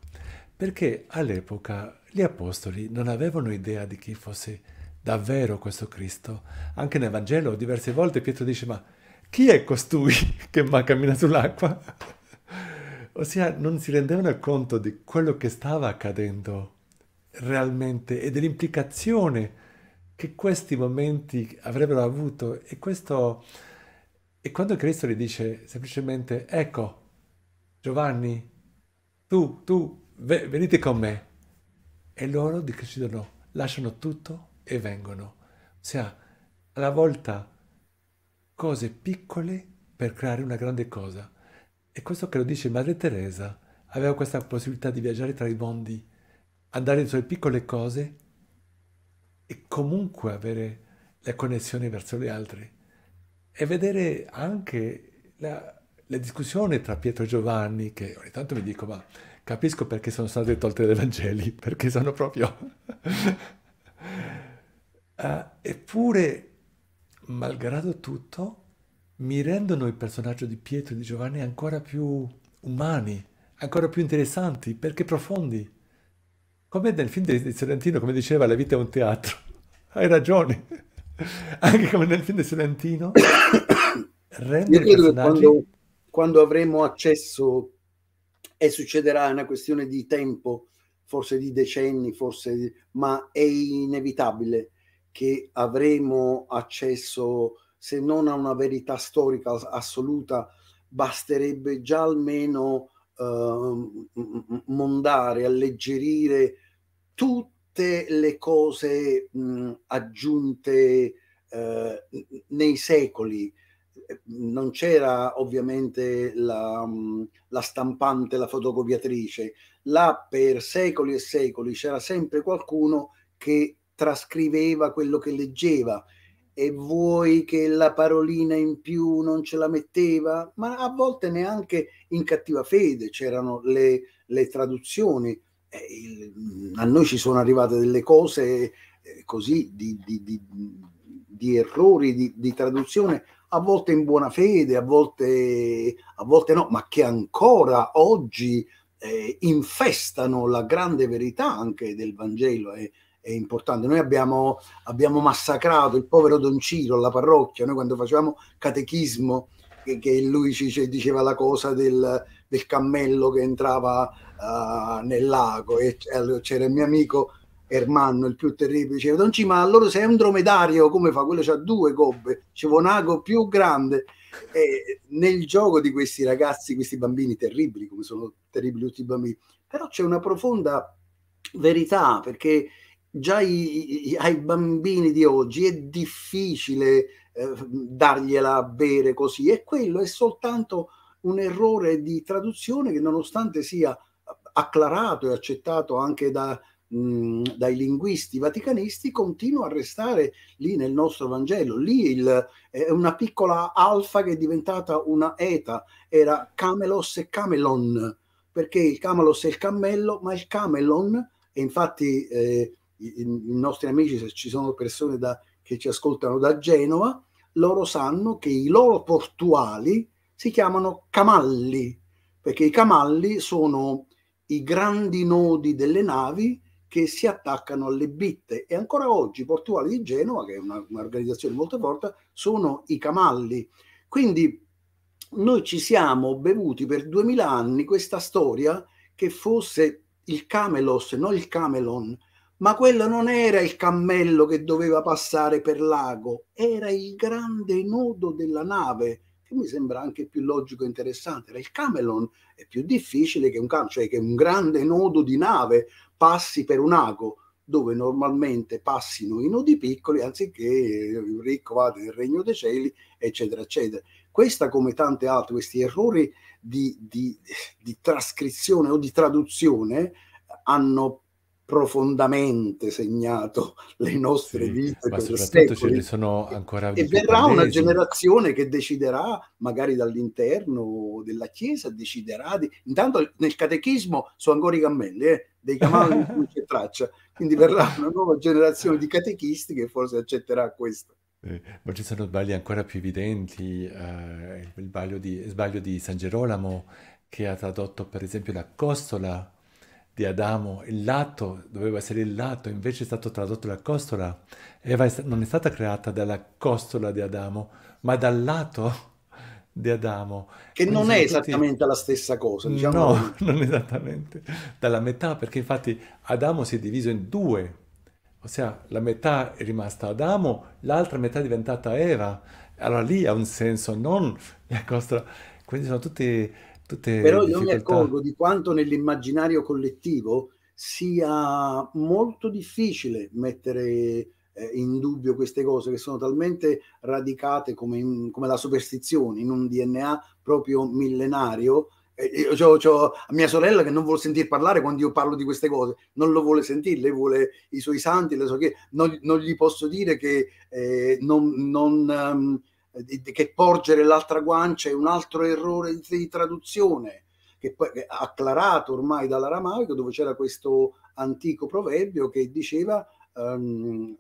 perché all'epoca gli apostoli non avevano idea di chi fosse davvero questo Cristo. Anche nel Vangelo diverse volte Pietro dice ma chi è costui che cammina sull'acqua? Ossia non si rendevano conto di quello che stava accadendo realmente e dell'implicazione che questi momenti avrebbero avuto e questo e quando Cristo gli dice semplicemente ecco Giovanni tu tu venite con me. E loro decidono, lasciano tutto e vengono. Ossia, alla volta cose piccole per creare una grande cosa. E questo che lo dice Madre Teresa, aveva questa possibilità di viaggiare tra i mondi, andare sulle piccole cose e comunque avere la connessione verso le altre. E vedere anche la, la discussione tra Pietro e Giovanni, che ogni tanto mi dico, ma Capisco perché sono state tolte dai Vangeli, perché sono proprio... uh, eppure, malgrado tutto, mi rendono il personaggio di Pietro e di Giovanni ancora più umani, ancora più interessanti, perché profondi. Come nel film di Sorrentino, come diceva, la vita è un teatro. Hai ragione. Anche come nel film di Sorrentino, rende i personaggi... Quando, quando avremo accesso e succederà, è una questione di tempo, forse di decenni, forse, di... ma è inevitabile che avremo accesso, se non a una verità storica assoluta, basterebbe già almeno eh, mondare, alleggerire tutte le cose mh, aggiunte eh, nei secoli non c'era ovviamente la, la, stampante, la fotocopiatrice, là per secoli e secoli c'era sempre qualcuno che trascriveva quello che leggeva e vuoi che la parolina in più non ce la metteva, ma a volte neanche in cattiva fede c'erano le, le traduzioni. Eh, il, a noi ci sono arrivate delle cose eh, così di, di, di di errori di, di, traduzione, a volte in buona fede, a volte, a volte no, ma che ancora oggi eh, infestano la grande verità anche del Vangelo. È, è importante. Noi abbiamo, abbiamo, massacrato il povero Don Ciro alla parrocchia, noi quando facevamo catechismo, che, che lui ci, ci, diceva la cosa del, del cammello che entrava uh, nel lago e c'era il mio amico Ermanno, il più terribile, diceva Don Cima, allora se è un dromedario come fa? Quello c'ha due gobbe, c'è un ago più grande. E nel gioco di questi ragazzi, questi bambini terribili, come sono terribili tutti i bambini, però c'è una profonda verità perché già i, i, ai bambini di oggi è difficile eh, dargliela a bere così e quello è soltanto un errore di traduzione che nonostante sia acclarato e accettato anche da, dai linguisti vaticanisti continua a restare lì nel nostro Vangelo. Lì il, eh, una piccola alfa che è diventata una eta, era Camelos e Camelon, perché il Camelos è il cammello, ma il Camelon, e infatti eh, i, i, nostri amici, se ci sono persone da, che ci ascoltano da Genova, loro sanno che i loro portuali si chiamano camalli, perché i camalli sono i grandi nodi delle navi che si attaccano alle bitte e ancora oggi i portuali di Genova, che è una, un'organizzazione molto forte, sono i camalli. Quindi noi ci siamo bevuti per duemila anni questa storia che fosse il camelos, non il camelon, ma quello non era il cammello che doveva passare per l'ago, era il grande nodo della nave, che mi sembra anche più logico e interessante. Era il camelon, è più difficile che un, cam- cioè che un grande nodo di nave, passi per un ago dove normalmente passino i nodi piccoli anziché il ricco vada nel regno dei cieli, eccetera, eccetera. Questa, come tante altre, questi errori di, di, di trascrizione o di traduzione hanno profondamente segnato le nostre sì, vite ma soprattutto secoli. ce ne sono ancora e, e verrà una generazione che deciderà magari dall'interno della chiesa deciderà di intanto nel catechismo sono ancora i cammelli eh, dei cavalli in cui c'è traccia quindi verrà una nuova generazione di catechisti che forse accetterà questo eh, ma ci sono sbagli ancora più evidenti eh, il, di, il sbaglio di San Gerolamo che ha tradotto per esempio la costola di Adamo, il lato doveva essere il lato, invece è stato tradotto la costola. Eva è non è stata creata dalla costola di Adamo, ma dal lato di Adamo. Che Quindi non è esattamente tutti... la stessa cosa, diciamo. No, non esattamente. Dalla metà, perché infatti Adamo si è diviso in due, ossia la metà è rimasta Adamo, l'altra metà è diventata Eva. Allora lì ha un senso, non la costola. Quindi sono tutti Tutte Però io mi accorgo di quanto nell'immaginario collettivo sia molto difficile mettere eh, in dubbio queste cose che sono talmente radicate come, in, come la superstizione in un DNA proprio millenario. Io c'ho, c'ho mia sorella che non vuole sentir parlare quando io parlo di queste cose, non lo vuole sentire, lei vuole i suoi santi, le so che non, non gli posso dire che eh, non, non, um, che porgere l'altra guancia è un altro errore di traduzione, che poi è acclarato ormai dall'aramaico, dove c'era questo antico proverbio che diceva um,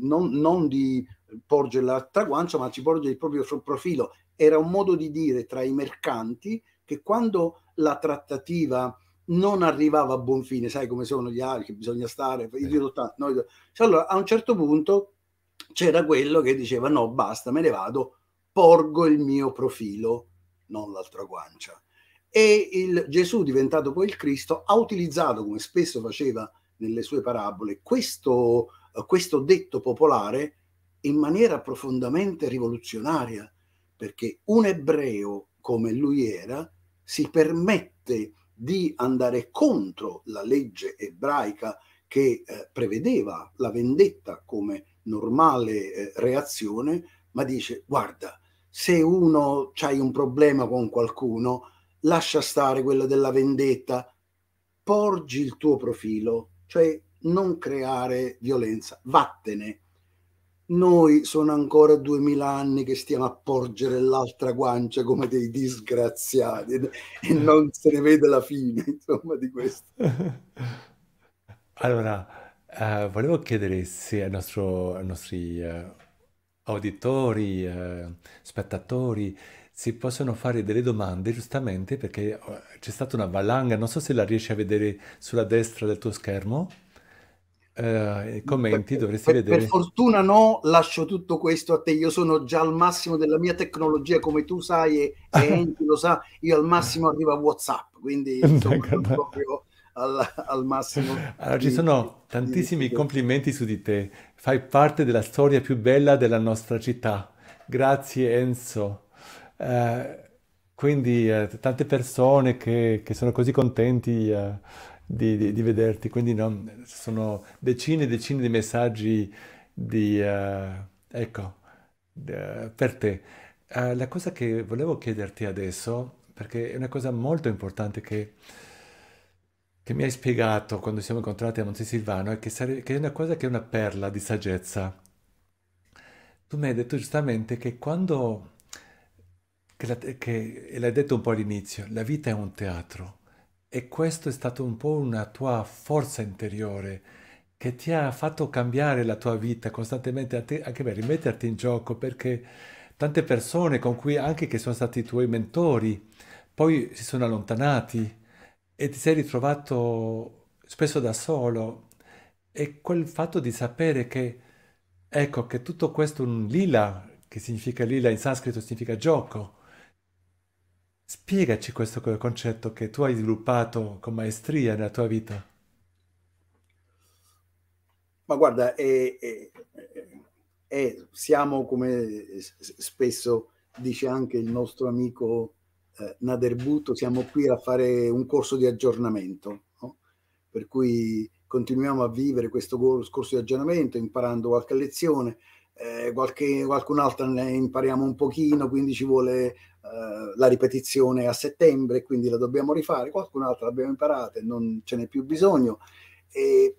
non, non, di porgere l'altra guancia, ma ci porge il proprio profilo. Era un modo di dire tra i mercanti che quando la trattativa non arrivava a buon fine, sai come sono gli altri, bisogna stare, eh. noi, cioè allora a un certo punto c'era quello che diceva no, basta, me ne vado, porgo il mio profilo, non l'altra guancia. E il Gesù, diventato poi il Cristo, ha utilizzato, come spesso faceva nelle sue parabole, questo, eh, questo detto popolare in maniera profondamente rivoluzionaria, perché un ebreo come lui era si permette di andare contro la legge ebraica che eh, prevedeva la vendetta come normale eh, reazione, ma dice guarda, se uno c'hai un problema con qualcuno, lascia stare quella della vendetta, porgi il tuo profilo, cioè non creare violenza, vattene. Noi sono ancora duemila anni che stiamo a porgere l'altra guancia come dei disgraziati e non se ne vede la fine, insomma, di questo. Allora, Uh, volevo chiedere se al nostro, ai nostri uh, auditori, uh, spettatori, si possono fare delle domande, giustamente perché c'è stata una valanga, non so se la riesci a vedere sulla destra del tuo schermo. I commenti per, dovresti per, vedere. Per fortuna no, lascio tutto questo a te. Io sono già al massimo della mia tecnologia, come tu sai, e, e lo sa, io al massimo arrivo a WhatsApp, quindi insomma, proprio al, al massimo. Allora, di, ci sono tantissimi di... complimenti su di te, fai parte della storia più bella della nostra città. Grazie Enzo. Eh, quindi eh, tante persone che, che, sono così contenti eh, di, di, di, vederti, quindi no, sono decine e decine di messaggi di, eh, ecco, per te. Eh, la cosa che volevo chiederti adesso, perché è una cosa molto importante che che mi hai spiegato quando siamo incontrati a Monte Silvano è che, sare- che è una cosa che è una perla di saggezza. Tu mi hai detto giustamente che quando, che la, che, e l'hai detto un po' all'inizio, la vita è un teatro e questo è stato un po' una tua forza interiore che ti ha fatto cambiare la tua vita costantemente, anche per rimetterti in gioco, perché tante persone con cui anche che sono stati i tuoi mentori, poi si sono allontanati e ti sei ritrovato spesso da solo e quel fatto di sapere che, ecco, che tutto questo un lila, che significa lila in sanscrito significa gioco, spiegaci questo concetto che tu hai sviluppato con maestria nella tua vita. Ma guarda, eh, eh, eh, siamo come spesso dice anche il nostro amico eh, Nader Butto siamo qui a fare un corso di aggiornamento, no? per cui continuiamo a vivere questo corso di aggiornamento imparando qualche lezione, eh, qualche, qualcun'altra ne impariamo un pochino, quindi ci vuole eh, la ripetizione a settembre, quindi la dobbiamo rifare, qualcun'altra l'abbiamo imparata e non ce n'è più bisogno. E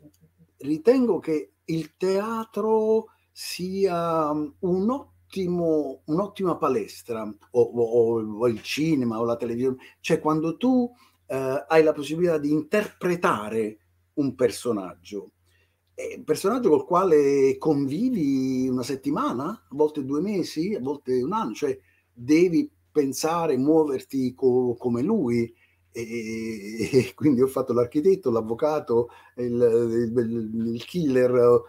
ritengo che il teatro sia um, un'ottima ottimo, un'ottima palestra, o, o, o, il cinema o la televisione, cioè quando tu eh, hai la possibilità di interpretare un personaggio, un personaggio col quale convivi una settimana, a volte due mesi, a volte un anno, cioè devi pensare, muoverti co- come lui. E, e, quindi ho fatto l'architetto, l'avvocato, il, il, il killer,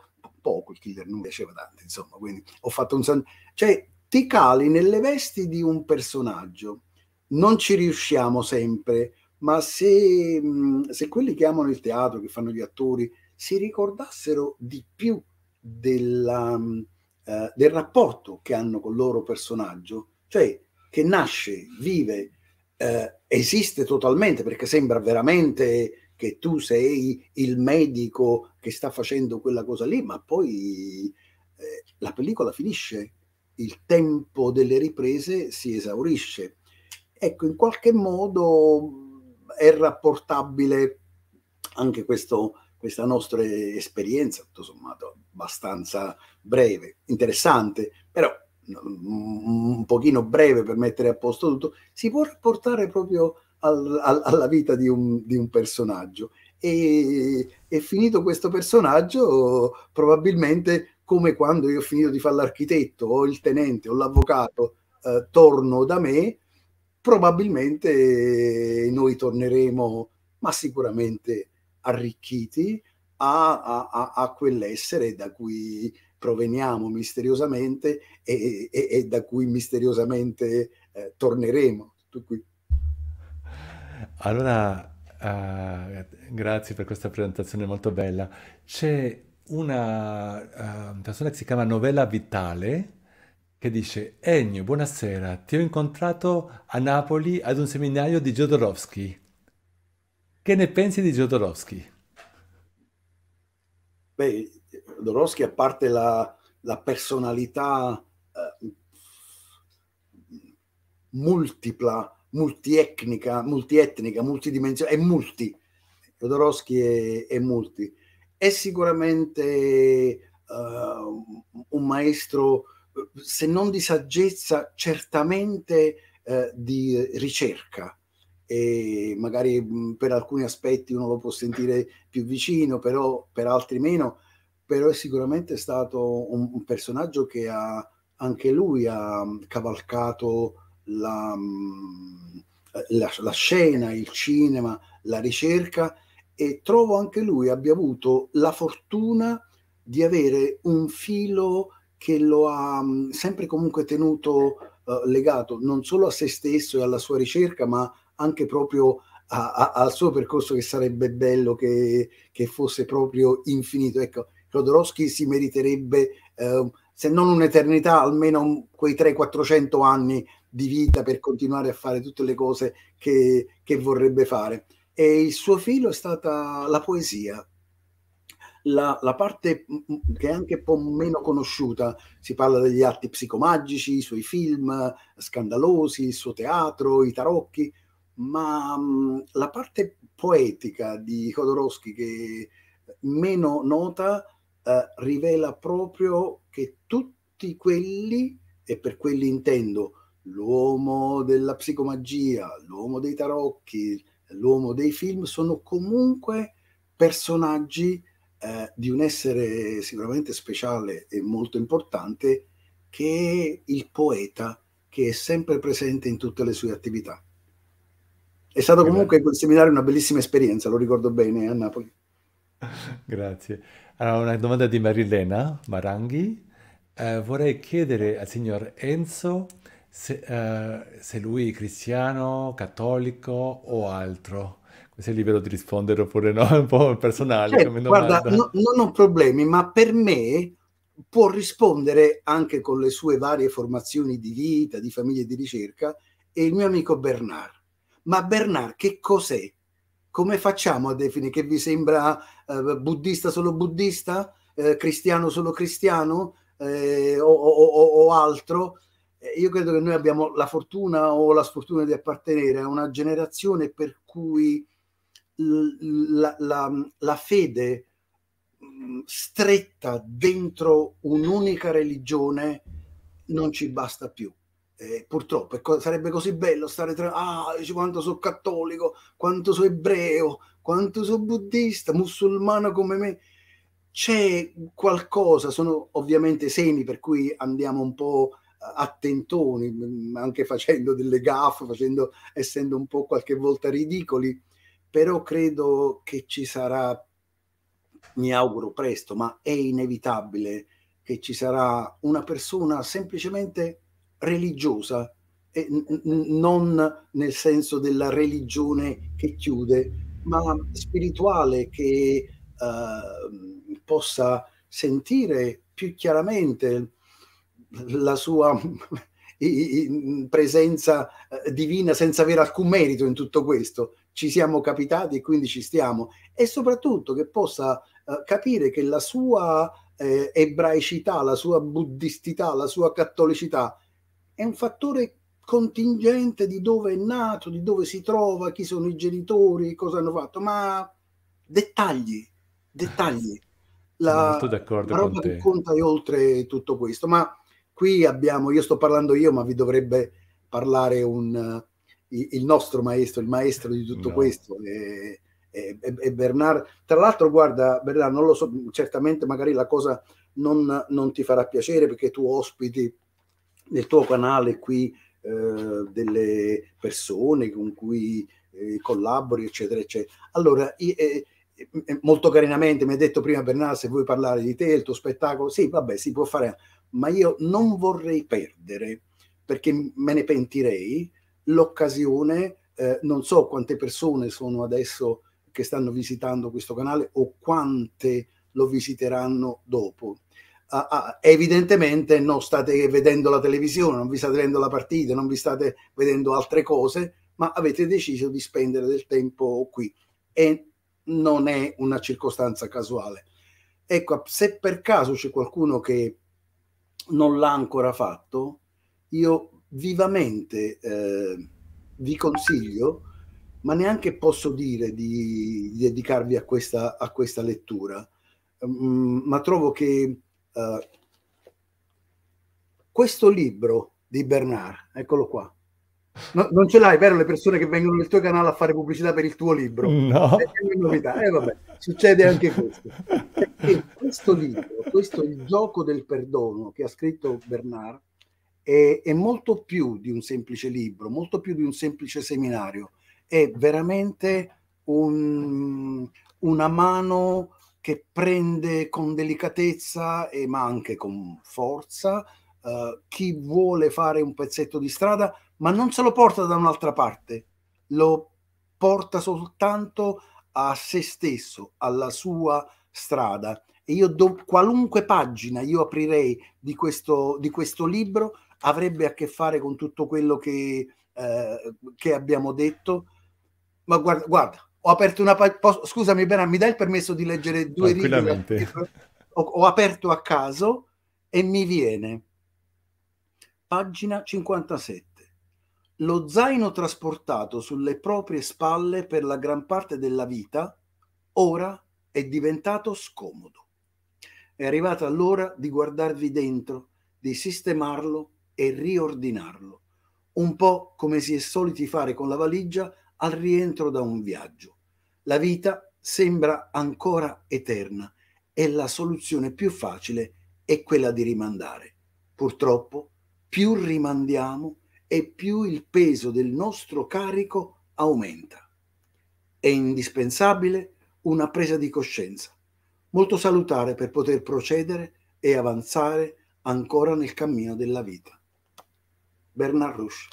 poco il killer, non piaceva tanto, insomma, quindi ho fatto un sandwich. Cioè, ti cali nelle vesti di un personaggio, non ci riusciamo sempre, ma se, se quelli che amano il teatro, che fanno gli attori, si ricordassero di più della, eh, del rapporto che hanno con il loro personaggio, cioè che nasce, vive, eh, esiste totalmente perché sembra veramente che tu sei il medico che sta facendo quella cosa lì, ma poi eh, la pellicola finisce, il tempo delle riprese si esaurisce. Ecco, in qualche modo è rapportabile anche questo, questa nostra esperienza, tutto sommato abbastanza breve, interessante, però un pochino breve per mettere a posto tutto, si può rapportare proprio al, al, alla vita di un, di un personaggio. E, e, finito questo personaggio, probabilmente come quando io ho finito di fare l'architetto o il tenente o l'avvocato, eh, torno da me, probabilmente noi torneremo, ma sicuramente arricchiti a, a, a quell'essere da cui proveniamo misteriosamente e, e, e da cui misteriosamente eh, torneremo. Tutto qui. Allora, uh, grazie per questa presentazione molto bella. C'è una uh, persona che si chiama Novella Vitale che dice Ennio, buonasera, ti ho incontrato a Napoli ad un seminario di Jodorowsky. Che ne pensi di Jodorowsky? Beh, Jodorowsky, a parte la, la personalità eh, multipla multietnica, multietnica, multidimensionale, è multi. Jodorowsky è, è multi. È sicuramente uh, un maestro, se non di saggezza, certamente uh, di ricerca. E magari mm, per alcuni aspetti uno lo può sentire più vicino, però per altri meno. Però è sicuramente stato un, un personaggio che ha, anche lui ha cavalcato la, mm, la, la scena, il cinema, la ricerca e trovo anche lui abbia avuto la fortuna di avere un filo che lo ha mm, sempre comunque tenuto eh, legato non solo a se stesso e alla sua ricerca, ma anche proprio a, a, al suo percorso che sarebbe bello che, che fosse proprio infinito. Ecco, Jodorowsky si meriterebbe, eh, se non un'eternità, almeno quei 300-400 anni di vita per continuare a fare tutte le cose che, che vorrebbe fare. E il suo filo è stata la poesia, la, la, parte mm, mm, che è anche un po' meno conosciuta, si parla degli atti psicomagici, i suoi film scandalosi, il suo teatro, i tarocchi, ma mh, mm, la parte poetica di Jodorowsky che meno nota eh, rivela proprio che tutti quelli, e per quelli intendo l'uomo della psicomagia, l'uomo dei tarocchi, l'uomo dei film, sono comunque personaggi eh, di un essere sicuramente speciale e molto importante che è il poeta che è sempre presente in tutte le sue attività. È stato comunque quel seminario una bellissima esperienza, lo ricordo bene, a Napoli. Grazie. Allora, una domanda di Marilena Maranghi. Eh, vorrei chiedere al signor Enzo se, eh, se lui è cristiano, cattolico o altro. Questo è libero di rispondere oppure no, è un po' personale. Certo, guarda, no, non ho problemi, ma per me può rispondere anche con le sue varie formazioni di vita, di famiglie di ricerca, e il mio amico Bernard. Ma Bernard che cos'è? Come facciamo a definire che vi sembra eh, buddista solo buddista, eh, cristiano solo cristiano eh, o, o, o, altro? Eh, io credo che noi abbiamo la fortuna o la sfortuna di appartenere a una generazione per cui la, la, la fede mm, stretta dentro un'unica religione non ci basta più. Eh, purtroppo co- sarebbe così bello stare tra ah, quanto sono cattolico, quanto sono ebreo, quanto sono buddista, musulmano come me. C'è qualcosa, sono ovviamente semi per cui andiamo un po' attentoni, anche facendo delle gaffe, facendo, essendo un po' qualche volta ridicoli, però credo che ci sarà, mi auguro presto, ma è inevitabile che ci sarà una persona semplicemente religiosa, e non nel senso della religione che chiude, ma spirituale che eh, possa sentire più chiaramente la sua presenza eh, divina senza avere alcun merito in tutto questo. Ci siamo capitati e quindi ci stiamo. E soprattutto che possa eh, capire che la sua eh, ebraicità, la sua buddhistità, la sua cattolicità è un fattore contingente di dove è nato, di dove si trova, chi sono i genitori, cosa hanno fatto, ma dettagli, dettagli. La, Molto d'accordo la roba che conta è oltre tutto questo, ma Qui abbiamo, io sto parlando io, ma vi dovrebbe parlare un, eh, il nostro maestro, il maestro di tutto no. questo. E, e, e, Bernard, tra l'altro, guarda, Bernard, non lo so, certamente magari la cosa non, non ti farà piacere perché tu ospiti nel tuo canale qui eh, delle persone con cui eh, collabori, eccetera, eccetera. Allora, eh, molto carinamente mi ha detto prima Bernard se vuoi parlare di te, il tuo spettacolo, sì, vabbè, si può fare, ma io non vorrei perdere, perché me ne pentirei, l'occasione, eh, non so quante persone sono adesso che stanno visitando questo canale o quante lo visiteranno dopo. Ah, ah, evidentemente non state vedendo la televisione, non vi state vedendo la partita, non vi state vedendo altre cose, ma avete deciso di spendere del tempo qui e non è una circostanza casuale. Ecco, se per caso c'è qualcuno che non l'ha ancora fatto, io vivamente eh, vi consiglio, ma neanche posso dire di, di dedicarvi a questa, a questa lettura, um, ma trovo che uh, questo libro di Bernard, eccolo qua, No, non ce l'hai, vero, le persone che vengono nel tuo canale a fare pubblicità per il tuo libro. Mm, no. È una novità. Eh, vabbè, succede anche questo. Perché questo libro, questo Il gioco del perdono che ha scritto Bernard, è, è molto più di un semplice libro, molto più di un semplice seminario. È veramente un, una mano che prende con delicatezza, e, ma anche con forza, eh, chi vuole fare un pezzetto di strada, ma non se lo porta da un'altra parte, lo porta soltanto a se stesso, alla sua strada. E io do, qualunque pagina io aprirei di questo, di questo libro avrebbe a che fare con tutto quello che, eh, che abbiamo detto. Ma guarda, guarda ho aperto una pagina. Scusami, Beran, mi dai il permesso di leggere due righe? Ho, ho aperto a caso e mi viene pagina 57. Lo zaino trasportato sulle proprie spalle per la gran parte della vita ora è diventato scomodo. È arrivata l'ora di guardarvi dentro, di sistemarlo e riordinarlo, un po' come si è soliti fare con la valigia al rientro da un viaggio. La vita sembra ancora eterna e la soluzione più facile è quella di rimandare. Purtroppo più rimandiamo e più il peso del nostro carico aumenta. È indispensabile una presa di coscienza, molto salutare per poter procedere e avanzare ancora nel cammino della vita. Bernard Rush.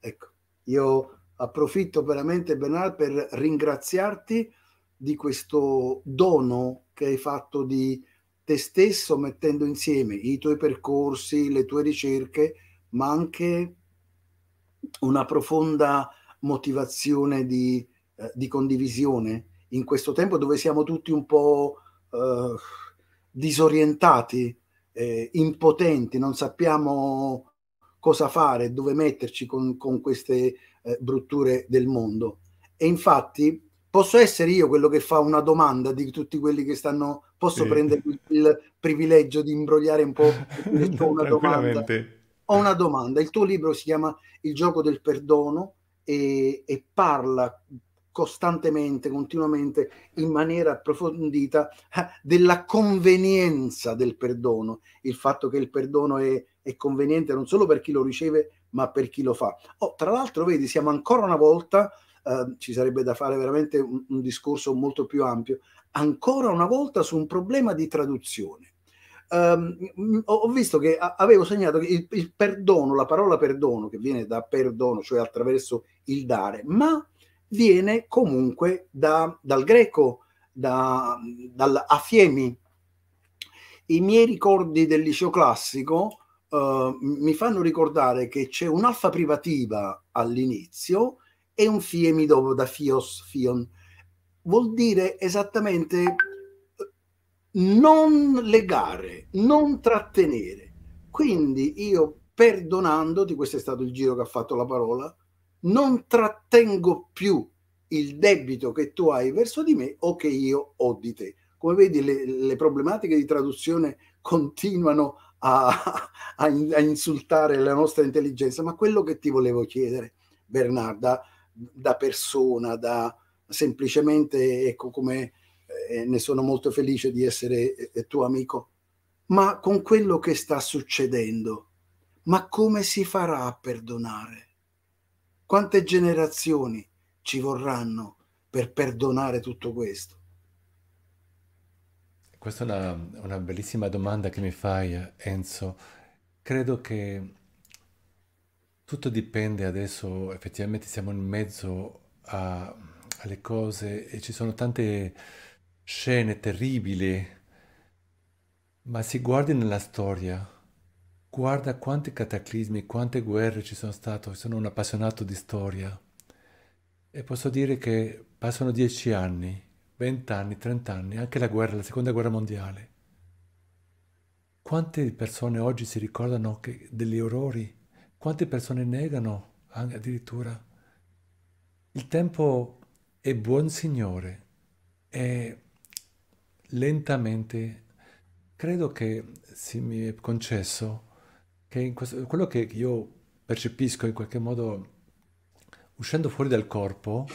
Ecco, io approfitto veramente Bernard per ringraziarti di questo dono che hai fatto di te stesso mettendo insieme i tuoi percorsi, le tue ricerche, ma anche una profonda motivazione di, eh, di condivisione in questo tempo dove siamo tutti un po' eh, disorientati, eh, impotenti, non sappiamo cosa fare, dove metterci con, con queste eh, brutture del mondo. E infatti posso essere io quello che fa una domanda di tutti quelli che stanno posso sì. prendere il privilegio di imbrogliare un po' una domanda. Ho una domanda. Il tuo libro si chiama Il gioco del perdono e, e parla costantemente, continuamente, in maniera approfondita eh, della convenienza del perdono, il fatto che il perdono è, è conveniente non solo per chi lo riceve, ma per chi lo fa. Oh, tra l'altro, vedi, siamo ancora una volta, eh, ci sarebbe da fare veramente un, un discorso molto più ampio, ancora una volta su un problema di traduzione. Um, ho visto che avevo segnato che il, il, perdono, la parola perdono, che viene da perdono, cioè attraverso il dare, ma viene comunque da, dal greco, da, dal afiemi. I miei ricordi del liceo classico uh, mi fanno ricordare che c'è un'alfa privativa all'inizio e un fiemi dopo da fios, fion vuol dire esattamente non legare, non trattenere. Quindi io perdonandoti, questo è stato il giro che ha fatto la parola, non trattengo più il debito che tu hai verso di me o che io ho di te. Come vedi le, le problematiche di traduzione continuano a, a, a insultare la nostra intelligenza, ma quello che ti volevo chiedere, Bernarda, da persona, da, semplicemente ecco come eh, ne sono molto felice di essere eh, eh, tuo amico, ma con quello che sta succedendo, ma come si farà a perdonare? Quante generazioni ci vorranno per perdonare tutto questo? Questa è una, una bellissima domanda che mi fai, Enzo. Credo che tutto dipende adesso, effettivamente siamo in mezzo a alle cose e ci sono tante scene terribili, ma se guardi nella storia, guarda quanti cataclismi, quante guerre ci sono state, sono un appassionato di storia e posso dire che passano dieci anni, vent'anni, trent'anni, anche la guerra, la seconda guerra mondiale. Quante persone oggi si ricordano degli orrori? Quante persone negano addirittura? Il tempo e buon Signore. E lentamente credo che si mi è concesso che questo, quello che io percepisco in qualche modo uscendo fuori dal corpo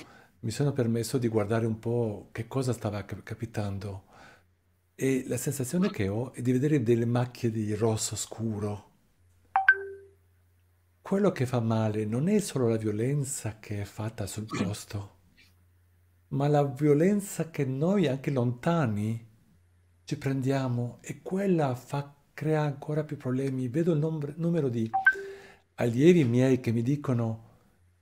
mi sono permesso di guardare un po' che cosa stava capitando e la sensazione che ho è di vedere delle macchie di rosso scuro. Quello che fa male non è solo la violenza che è fatta sul posto, ma la violenza che noi anche lontani ci prendiamo e quella fa, crea ancora più problemi. Vedo il nom numero di allievi miei che mi dicono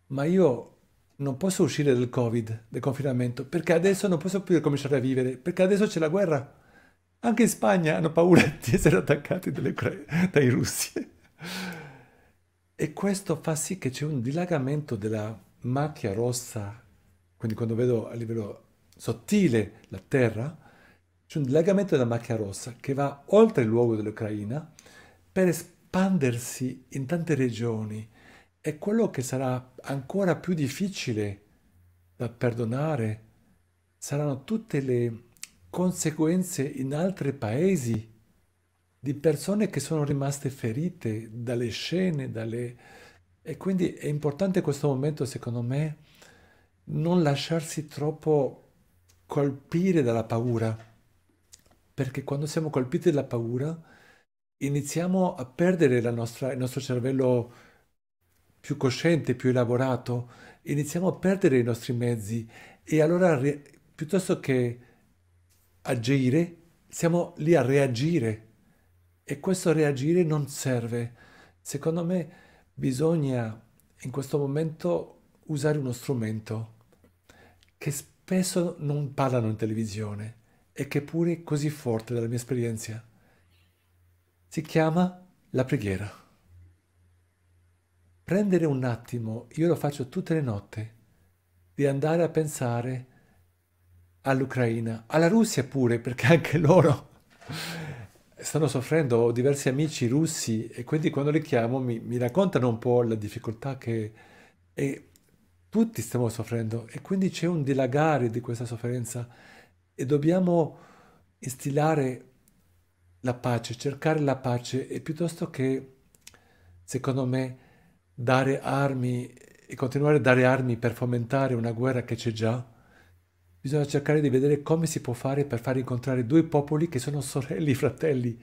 ma io non posso uscire dal covid, del confinamento, perché adesso non posso più ricominciare a vivere, perché adesso c'è la guerra. Anche in Spagna hanno paura di essere attaccati dai russi. E questo fa sì che c'è un dilagamento della macchia rossa quindi quando vedo a livello sottile la terra, c'è un legamento della macchia rossa che va oltre il luogo dell'Ucraina per espandersi in tante regioni. È quello che sarà ancora più difficile da perdonare saranno tutte le conseguenze in altri paesi di persone che sono rimaste ferite dalle scene, dalle... e quindi è importante questo momento, secondo me, non lasciarsi troppo colpire dalla paura, perché quando siamo colpiti dalla paura iniziamo a perdere nostra, il nostro cervello più cosciente, più elaborato, iniziamo a perdere i nostri mezzi e allora piuttosto che agire siamo lì a reagire e questo reagire non serve. Secondo me bisogna in questo momento usare uno strumento che spesso non parlano in televisione e che pure è così forte dalla mia esperienza. Si chiama la preghiera. Prendere un attimo, io lo faccio tutte le notti, di andare a pensare all'Ucraina, alla Russia pure, perché anche loro stanno soffrendo, ho diversi amici russi e quindi quando li chiamo mi, mi raccontano un po' la difficoltà che... E tutti stiamo soffrendo e quindi c'è un dilagare di questa sofferenza e dobbiamo instillare la pace, cercare la pace e piuttosto che, secondo me, dare armi e continuare a dare armi per fomentare una guerra che c'è già, bisogna cercare di vedere come si può fare per far incontrare due popoli che sono sorelli, fratelli,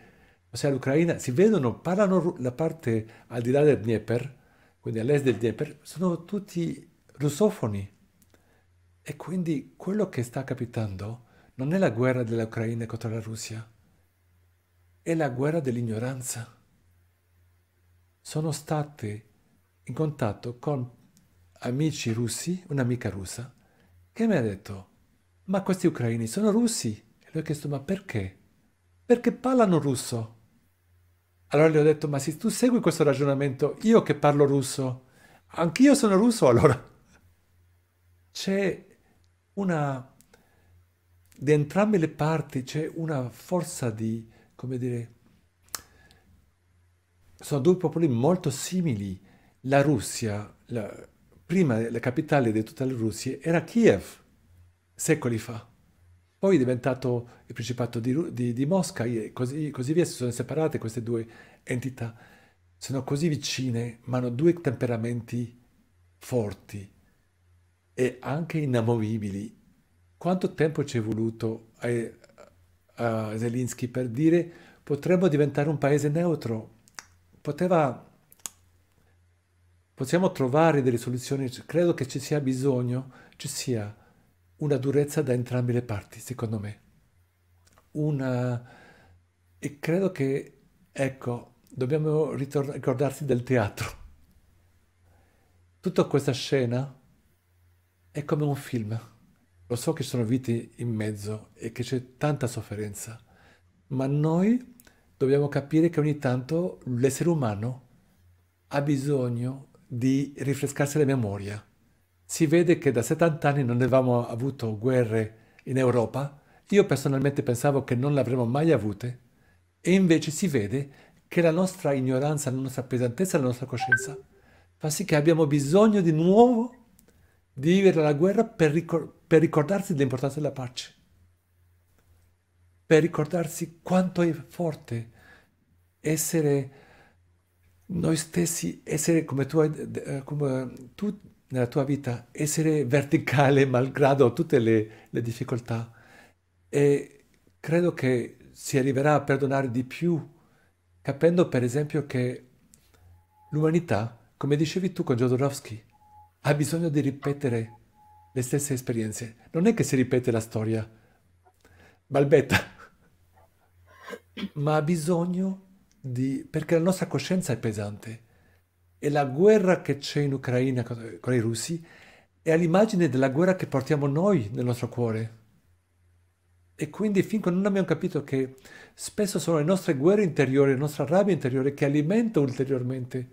ossia l'Ucraina, si vedono, parlano la parte al di là del Dnieper, quindi all'est del Dnieper, sono tutti russofoni. E quindi quello che sta capitando non è la guerra dell'Ucraina contro la Russia, è la guerra dell'ignoranza. Sono state in contatto con amici russi, un'amica russa, che mi ha detto, ma questi ucraini sono russi? E lui ho chiesto, ma perché? Perché parlano russo. Allora le ho detto, ma se tu segui questo ragionamento, io che parlo russo, anch'io sono russo allora c'è una... di entrambe le parti c'è una forza di, come dire, sono due popoli molto simili. La Russia, la, prima la capitale di tutta la Russia, era Kiev, secoli fa. Poi è diventato il principato di, di, di Mosca e così, così via, si sono separate queste due entità. Sono così vicine, ma hanno due temperamenti forti e anche inamovibili. Quanto tempo ci è voluto a, eh, a Zelensky per dire potremmo diventare un paese neutro? Poteva... Possiamo trovare delle soluzioni, credo che ci sia bisogno, ci sia una durezza da entrambe le parti, secondo me. Una... E credo che, ecco, dobbiamo ricordarsi del teatro. Tutta questa scena è come un film. Lo so che ci sono vite in mezzo e che c'è tanta sofferenza, ma noi dobbiamo capire che ogni tanto l'essere umano ha bisogno di rifrescarsi la memoria. Si vede che da 70 anni non avevamo avuto guerre in Europa, io personalmente pensavo che non le avremmo mai avute, e invece si vede che la nostra ignoranza, la nostra pesantezza, la nostra coscienza fa sì che abbiamo bisogno di nuovo di vivere la guerra per, ricor per ricordarsi dell'importanza della pace, per ricordarsi quanto è forte essere noi stessi, essere come tu, eh, come tu nella tua vita, essere verticale malgrado tutte le, le difficoltà. E credo che si arriverà a perdonare di più, capendo per esempio che l'umanità, come dicevi tu con Jodorowsky, ha bisogno di ripetere le stesse esperienze. Non è che si ripete la storia, balbetta, ma ha bisogno di... perché la nostra coscienza è pesante e la guerra che c'è in Ucraina con i russi è all'immagine della guerra che portiamo noi nel nostro cuore. E quindi finché non abbiamo capito che spesso sono le nostre guerre interiori, la nostra rabbia interiore che alimenta ulteriormente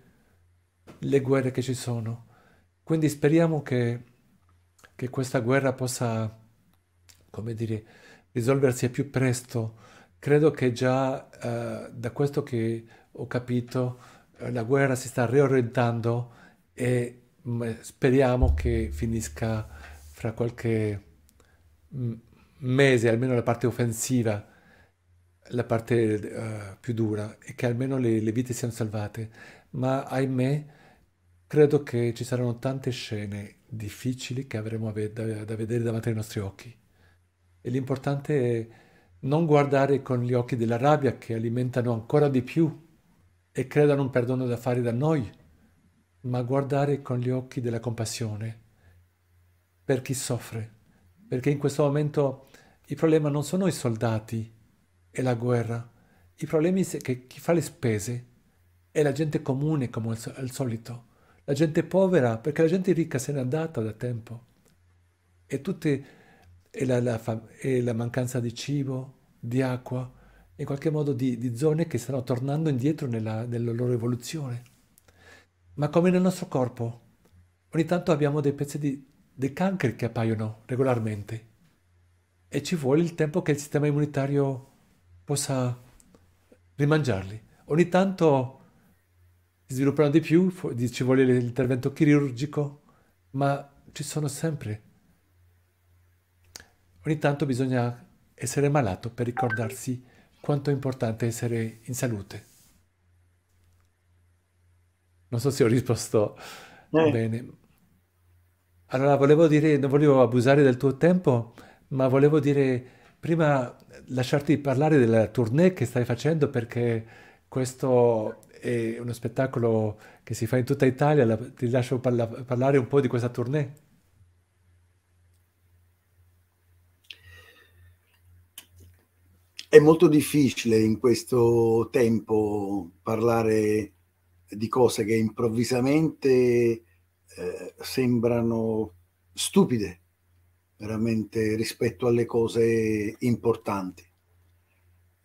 le guerre che ci sono. Quindi speriamo che, che questa guerra possa, come dire, risolversi più presto. Credo che già eh, da questo che ho capito eh, la guerra si sta riorientando e mm, eh, speriamo che finisca fra qualche mm, mese, almeno la parte offensiva, la parte eh, più dura, e che almeno le, le vite siano salvate. Ma ahimè credo che ci saranno tante scene difficili che avremo da, da vedere davanti ai nostri occhi. E l'importante è non guardare con gli occhi della rabbia che alimentano ancora di più e creano un perdono da fare da noi, ma guardare con gli occhi della compassione per chi soffre, perché in questo momento il problema non sono i soldati e la guerra, il problema è che chi fa le spese è la gente comune come al solito la gente povera, perché la gente ricca se n'è andata da tempo. E, tutte, e, la, la, e la mancanza di cibo, di acqua, in qualche modo di, di zone che stanno tornando indietro nella, nella loro evoluzione. Ma come nel nostro corpo, ogni tanto abbiamo dei pezzi di, dei cancri che appaiono regolarmente e ci vuole il tempo che il sistema immunitario possa rimangiarli. Ogni tanto sviluppano di più, ci vuole l'intervento chirurgico, ma ci sono sempre. Ogni tanto bisogna essere malato per ricordarsi quanto è importante essere in salute. Non so se ho risposto eh. bene. Allora, volevo dire, non volevo abusare del tuo tempo, ma volevo dire prima lasciarti parlare della tournée che stai facendo perché questo è uno spettacolo che si fa in tutta Italia, la, ti lascio parla, parlare un po' di questa tournée. È molto difficile in questo tempo parlare di cose che improvvisamente eh, sembrano stupide veramente rispetto alle cose importanti.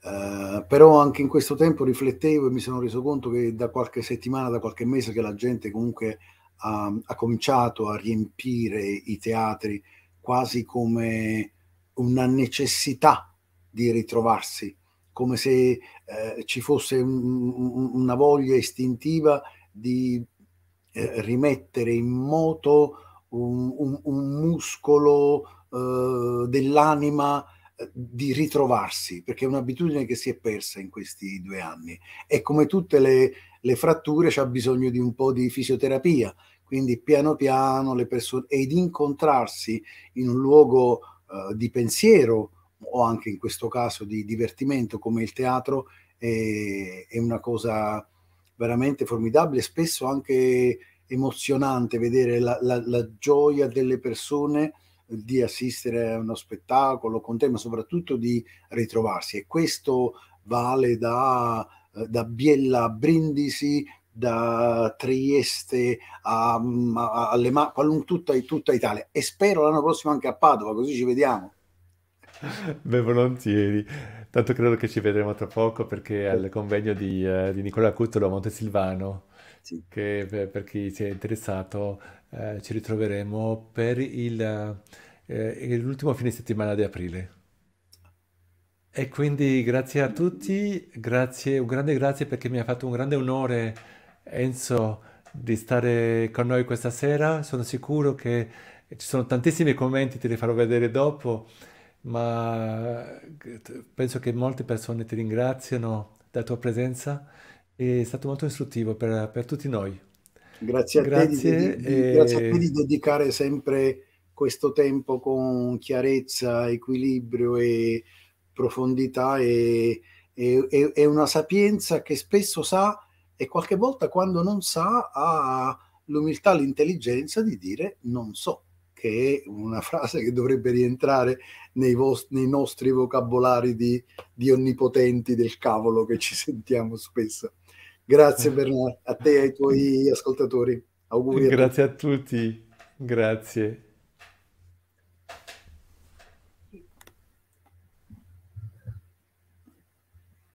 Eh, però anche in questo tempo riflettevo e mi sono reso conto che da qualche settimana, da qualche mese che la gente comunque ha, ha cominciato a riempire i teatri quasi come una necessità di ritrovarsi, come se eh, ci fosse un, un, una voglia istintiva di eh, rimettere in moto un, un muscolo eh, dell'anima di ritrovarsi, perché è un'abitudine che si è persa in questi due anni e come tutte le, le fratture c'è bisogno di un po' di fisioterapia, quindi piano piano le persone ed incontrarsi in un luogo uh, di pensiero o anche in questo caso di divertimento come il teatro è, è una cosa veramente formidabile, spesso anche emozionante vedere la, la, la gioia delle persone di assistere a uno spettacolo con te, ma soprattutto di ritrovarsi. E questo vale da, eh, da Biella a Brindisi, da Trieste a, mm, a, alle ma- tutta, tutta Italia. E spero l'anno prossimo anche a Padova, così ci vediamo. Beh, volentieri. Tanto credo che ci vedremo tra poco perché al convegno di, eh, di Nicola Cuttolo a Montesilvano, sì. che per, per chi sia interessato, eh, ci ritroveremo per il eh, l'ultimo fine settimana di aprile. E quindi grazie a tutti, grazie, un grande grazie perché mi ha fatto un grande onore Enzo di stare con noi questa sera. Sono sicuro che ci sono tantissimi commenti, te li farò vedere dopo, ma eh, penso che molte persone ti ringraziano della tua presenza. È stato molto istruttivo per, per tutti noi. Grazie a grazie te di, di, di, e... grazie a te di dedicare sempre questo tempo con chiarezza, equilibrio e profondità e, e, e una sapienza che spesso sa e qualche volta quando non sa ha l'umiltà, l'intelligenza di dire non so, che è una frase che dovrebbe rientrare nei, vostri, nei nostri vocabolari di, di, onnipotenti del cavolo che ci sentiamo spesso. Grazie Bernardo, a te e ai tuoi ascoltatori. Auguri. Grazie a, a tutti, grazie.